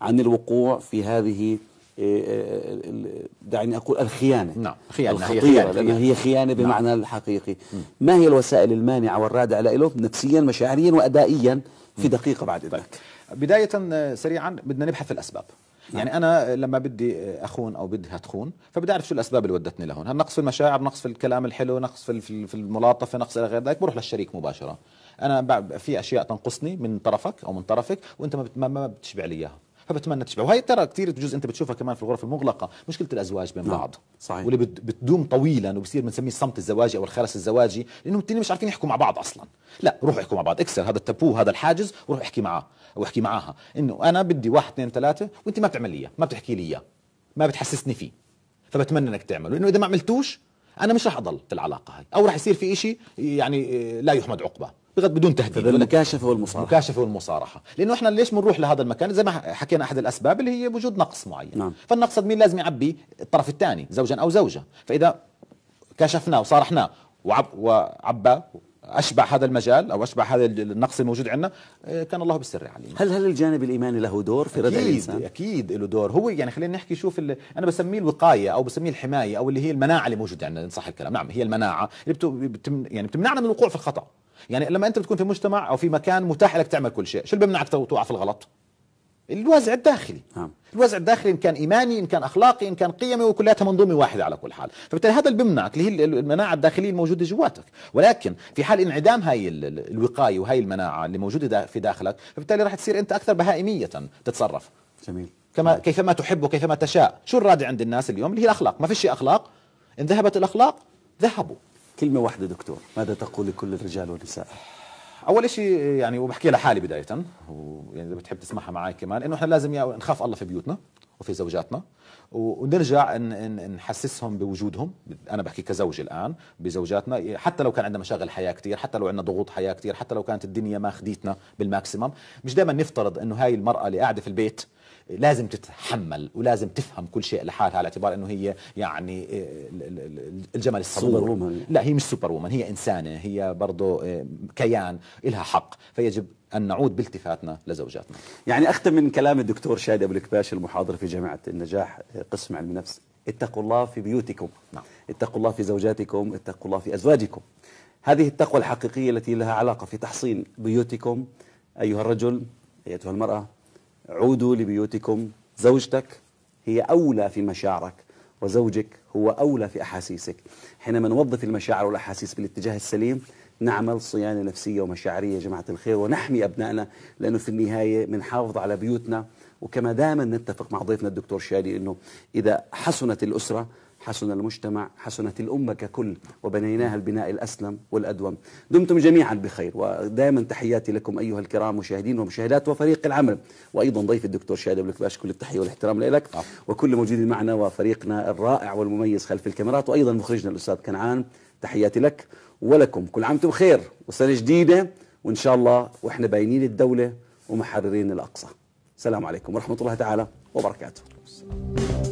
عن الوقوع في هذه آه، آه، آه، دعني أقول الخيانة نعم خيانة الخطيرة هي خيانة لأنها هي خيانة نعم. بمعنى نعم. الحقيقي ما هي الوسائل المانعة والرادعة له نفسيا مشاعريا وأدائيا في دقيقة بعد ذلك طيب. بداية سريعا بدنا نبحث الأسباب نعم. يعني انا لما بدي اخون او بدي اتخون فبدي اعرف شو الاسباب اللي ودتني لهون هل نقص في المشاعر نقص في الكلام الحلو نقص في في الملاطفه نقص الى غير ذلك بروح للشريك مباشره انا في اشياء تنقصني من طرفك او من طرفك وانت ما بتشبع لي اياها فبتمنى تشبع وهي ترى كثير بجوز انت بتشوفها كمان في الغرف المغلقه مشكله الازواج بين نعم. بعض صحيح واللي بتدوم طويلا وبصير بنسميه الصمت الزواجي او الخرس الزواجي لانهم الاثنين مش عارفين يحكوا مع بعض اصلا لا روحوا احكوا مع بعض اكسر هذا التابو هذا الحاجز وروح احكي معاه او احكي معاها انه انا بدي واحد اثنين ثلاثه وانت ما بتعمل لي اياه ما بتحكي لي اياه ما بتحسسني فيه فبتمنى انك تعمله لانه اذا ما عملتوش انا مش رح اضل في العلاقه هاي او رح يصير في شيء يعني آه، لا يحمد عقبه بغض بدون تهديد المكاشفه والمصارحه المكاشفه والمصارحه لانه احنا ليش بنروح لهذا المكان زي ما حكينا احد الاسباب اللي هي وجود نقص معين نعم. فالنقص مين لازم يعبي الطرف الثاني زوجا او زوجه فاذا كشفناه وصارحناه وعب وعباه اشبع هذا المجال او اشبع هذا النقص الموجود عندنا آه، كان الله بالسر عليه هل هل الجانب الايماني له دور في ردع الانسان اكيد له دور هو يعني خلينا نحكي شوف انا بسميه الوقايه او بسميه الحمايه او اللي هي المناعه اللي موجوده عندنا ان صح الكلام نعم هي المناعه اللي بتم يعني بتمنعنا من الوقوع في الخطا يعني لما انت بتكون في مجتمع او في مكان متاح لك تعمل كل شيء شو اللي بيمنعك توقع في الغلط الوازع الداخلي نعم. الوازع الداخلي ان كان ايماني ان كان اخلاقي ان كان قيمي وكلاتها منظومه واحده على كل حال فبالتالي هذا اللي بيمنعك اللي هي المناعه الداخليه الموجوده جواتك ولكن في حال انعدام هاي الوقايه وهي المناعه اللي موجوده في داخلك فبالتالي راح تصير انت اكثر بهائميه تتصرف جميل كما نعم. كيفما تحب وكيفما تشاء شو الرادع عند الناس اليوم اللي هي الاخلاق ما فيش اخلاق ان ذهبت الاخلاق ذهبوا كلمة واحدة دكتور ماذا تقول لكل الرجال والنساء اول شيء يعني وبحكي لحالي بدايه ويعني اذا بتحب تسمعها معي كمان انه احنا لازم نخاف الله في بيوتنا وفي زوجاتنا ونرجع نحسسهم بوجودهم انا بحكي كزوج الان بزوجاتنا حتى لو كان عندنا مشاغل حياه كثير حتى لو عندنا ضغوط حياه كثير حتى لو كانت الدنيا ما خديتنا بالماكسيمم مش دائما نفترض انه هاي المراه اللي قاعده في البيت لازم تتحمل ولازم تفهم كل شيء لحالها على اعتبار انه هي يعني آه، الجمل الصبور لا هي مش سوبر وومن هي انسانه هي برضه آه، كيان لها حق فيجب أن نعود بالتفاتنا لزوجاتنا يعني أختم من كلام الدكتور شادي أبو الكباش المحاضر في جامعة النجاح آه، قسم علم النفس اتقوا الله في بيوتكم نعم. اتقوا الله في زوجاتكم اتقوا الله في أزواجكم هذه التقوى الحقيقية التي لها علاقة في تحصين بيوتكم أيها الرجل أيتها المرأة عودوا لبيوتكم زوجتك هي أولى في مشاعرك وزوجك هو أولى في أحاسيسك حينما نوظف المشاعر والأحاسيس بالاتجاه السليم نعمل صيانة نفسية ومشاعرية جماعة الخير ونحمي أبنائنا لأنه في النهاية بنحافظ على بيوتنا وكما دائما نتفق مع ضيفنا الدكتور شادي أنه إذا حسنت الأسرة حسن المجتمع حسنت الأمة ككل وبنيناها البناء الأسلم والأدوم دمتم جميعا بخير ودائما تحياتي لكم أيها الكرام مشاهدين ومشاهدات وفريق العمل وأيضا ضيف الدكتور شادي أبو الكباش كل التحية والاحترام لك نعم. وكل موجود معنا وفريقنا الرائع والمميز خلف الكاميرات وأيضا مخرجنا الأستاذ كنعان تحياتي لك ولكم كل عام وانتم بخير وسنة جديدة وإن شاء الله وإحنا باينين الدولة ومحررين الأقصى السلام عليكم ورحمة الله تعالى وبركاته